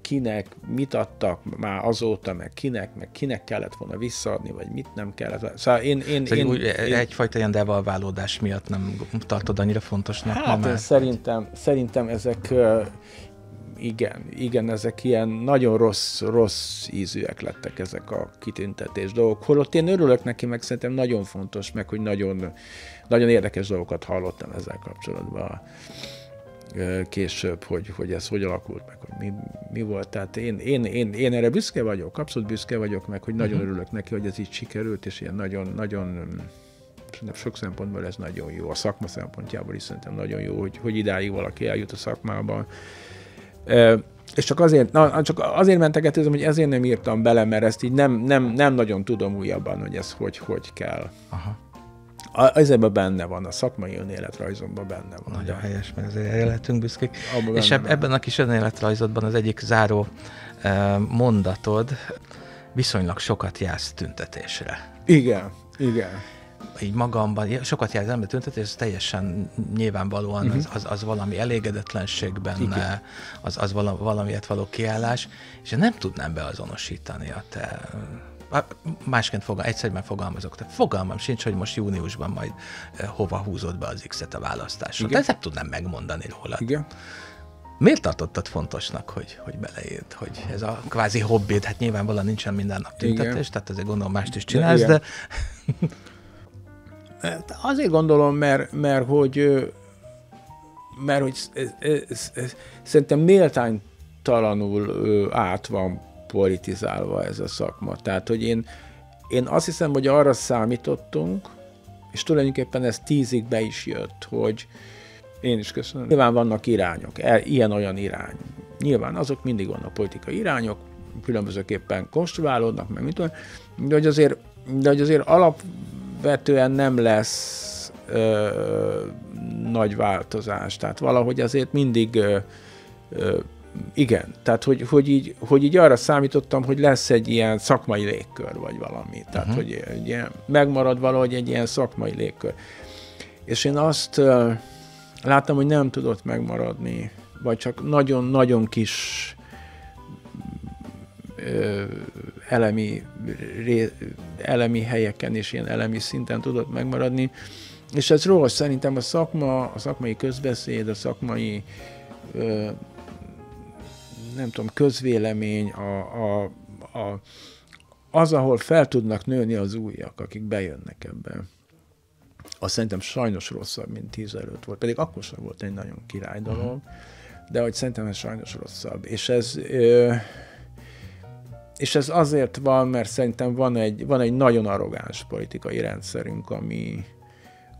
kinek, mit adtak már azóta, meg kinek, meg kinek kellett volna visszaadni, vagy mit nem kellett. Szóval én... én, szóval én, úgy, e- én egyfajta ilyen devalválódás miatt nem tartod annyira fontosnak hát ma már. Szerintem, szerintem ezek igen, igen, ezek ilyen nagyon rossz, rossz ízűek lettek ezek a kitüntetés dolgok. Holott én örülök neki, meg szerintem nagyon fontos, meg hogy nagyon, nagyon érdekes dolgokat hallottam ezzel kapcsolatban később, hogy, hogy ez hogy alakult meg, hogy mi, mi volt. Tehát én, én, én, én erre büszke vagyok, abszolút büszke vagyok meg, hogy nagyon uh-huh. örülök neki, hogy ez így sikerült, és ilyen nagyon, nagyon mm, sok szempontból ez nagyon jó. A szakma szempontjából is szerintem nagyon jó, hogy, hogy idáig valaki eljut a szakmában. E, és csak azért, na, csak azért mentegetőzöm, hogy ezért nem írtam bele, mert ezt így nem, nem, nem nagyon tudom újabban, hogy ez hogy, hogy kell. Aha ebben benne van, a szakmai önéletrajzomban benne van. Nagyon helyes, mert azért életünk büszkék. És eb- ebben a kis önéletrajzodban az egyik záró mondatod viszonylag sokat jársz tüntetésre. Igen, igen így magamban, sokat jársz ember tüntetés, ez teljesen nyilvánvalóan uh-huh. az, az, az valami elégedetlenség benne, az, az valami, valamiért való kiállás, és én nem tudnám beazonosítani a te Hát, másként fogal, egyszerűen fogalmazok, tehát fogalmam sincs, hogy most júniusban majd eh, hova húzott be az X-et a választáson. De ezt tudnám megmondani róla. Igen. Miért tartottad fontosnak, hogy, hogy beleírt, hogy ez a kvázi hobbid, hát nyilvánvalóan nincsen minden nap tüntetés, Igen. tehát azért gondolom mást is csinálsz, de... Igen. de... Hát azért gondolom, mert, mert hogy mert hogy ez, ez, ez, ez, szerintem méltánytalanul át van politizálva ez a szakma. Tehát, hogy én, én azt hiszem, hogy arra számítottunk, és tulajdonképpen ez tízig be is jött, hogy én is köszönöm. Nyilván vannak irányok, ilyen-olyan irány. Nyilván azok mindig vannak politikai irányok, különbözőképpen konstruálódnak, meg mit tudom, de hogy azért, de hogy azért alapvetően nem lesz ö, nagy változás. Tehát valahogy azért mindig ö, ö, igen, tehát hogy, hogy, így, hogy így arra számítottam, hogy lesz egy ilyen szakmai légkör, vagy valami. Tehát, uh-huh. hogy ilyen, megmarad valahogy egy ilyen szakmai légkör. És én azt láttam, hogy nem tudott megmaradni, vagy csak nagyon-nagyon kis elemi, elemi helyeken és ilyen elemi szinten tudott megmaradni. És ez rossz, szerintem a szakma, a szakmai közbeszéd, a szakmai nem tudom, közvélemény, a, a, a, az, ahol fel tudnak nőni az újak, akik bejönnek ebbe. Azt szerintem sajnos rosszabb, mint tíz előtt volt. Pedig akkor sem volt egy nagyon királydalom, mhm. uh-huh. de hogy szerintem ez sajnos rosszabb. És ez, ö, és ez azért van, mert szerintem van egy, van egy nagyon arrogáns politikai rendszerünk, ami,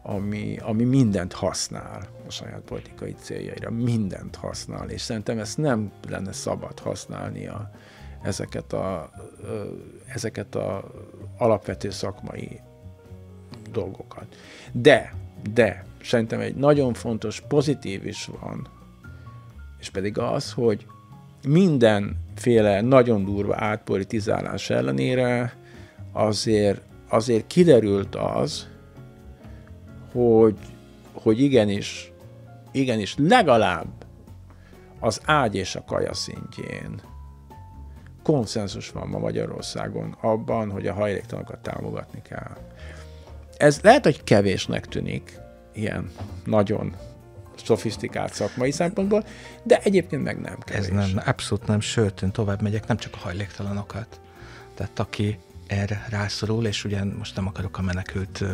ami, ami mindent használ a saját politikai céljaira, mindent használ, és szerintem ezt nem lenne szabad használnia ezeket a, ezeket a alapvető szakmai dolgokat. De, de, szerintem egy nagyon fontos pozitív is van, és pedig az, hogy mindenféle nagyon durva átpolitizálás ellenére azért, azért kiderült az, hogy, hogy igenis, igenis legalább az ágy és a kaja szintjén konszenzus van ma Magyarországon abban, hogy a hajléktalanokat támogatni kell. Ez lehet, hogy kevésnek tűnik, ilyen nagyon szofisztikált szakmai szempontból, de egyébként meg nem kevés. Ez nem, abszolút nem, sőt, én tovább megyek, nem csak a hajléktalanokat. Tehát aki erre rászorul, és ugye most nem akarok a menekült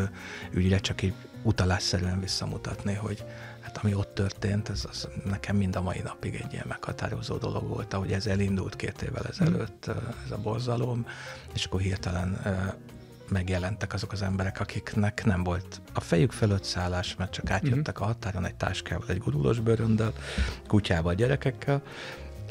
ügyre csak így utalásszerűen visszamutatni, hogy hát ami ott történt, az, az nekem mind a mai napig egy ilyen meghatározó dolog volt, ahogy ez elindult két évvel ezelőtt, ez a borzalom, és akkor hirtelen megjelentek azok az emberek, akiknek nem volt a fejük fölött szállás, mert csak átjöttek a határon egy táskával, egy gurulós bőröndel, kutyával, gyerekekkel,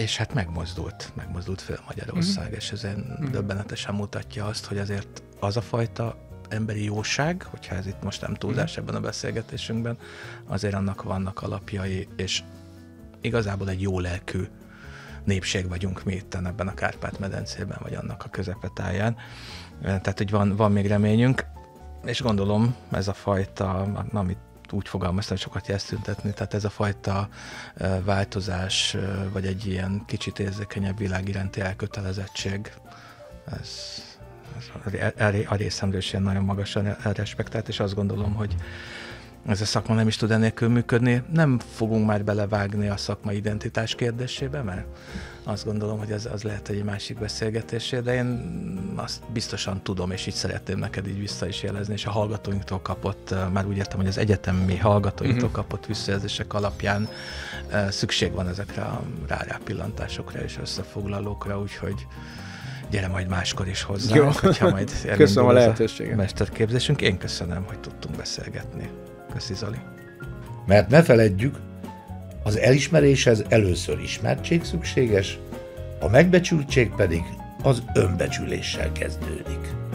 és hát megmozdult, megmozdult föl Magyarország, mm-hmm. és ezen mm-hmm. döbbenetesen mutatja azt, hogy azért az a fajta emberi jóság, hogyha ez itt most nem túlzás mm-hmm. ebben a beszélgetésünkben, azért annak vannak alapjai, és igazából egy jó lelkű népség vagyunk mi itt ebben a Kárpát-medencében, vagy annak a közepetáján. Tehát, hogy van, van még reményünk, és gondolom ez a fajta, amit úgy fogalmazta, hogy sokat kezd szüntetni, tehát ez a fajta változás, vagy egy ilyen kicsit érzékenyebb világ iránti elkötelezettség, ez, ez a részemről is ilyen nagyon magasan respektált, és azt gondolom, hogy ez a szakma nem is tud enélkül működni. Nem fogunk már belevágni a szakma identitás kérdésébe, mert azt gondolom, hogy ez az lehet egy másik beszélgetésé, de én azt biztosan tudom, és így szeretném neked így vissza is jelezni, és a hallgatóinktól kapott, már úgy értem, hogy az egyetemi hallgatóinktól uh-huh. kapott visszajelzések alapján szükség van ezekre a rá, rá pillantásokra és összefoglalókra, úgyhogy gyere majd máskor is hozzá, Jó. hogyha majd Köszönöm a lehetőséget. A mesterképzésünk. Én köszönöm, hogy tudtunk beszélgetni. Köszi Zoli. Mert ne feledjük, az elismeréshez először ismertség szükséges, a megbecsültség pedig az önbecsüléssel kezdődik.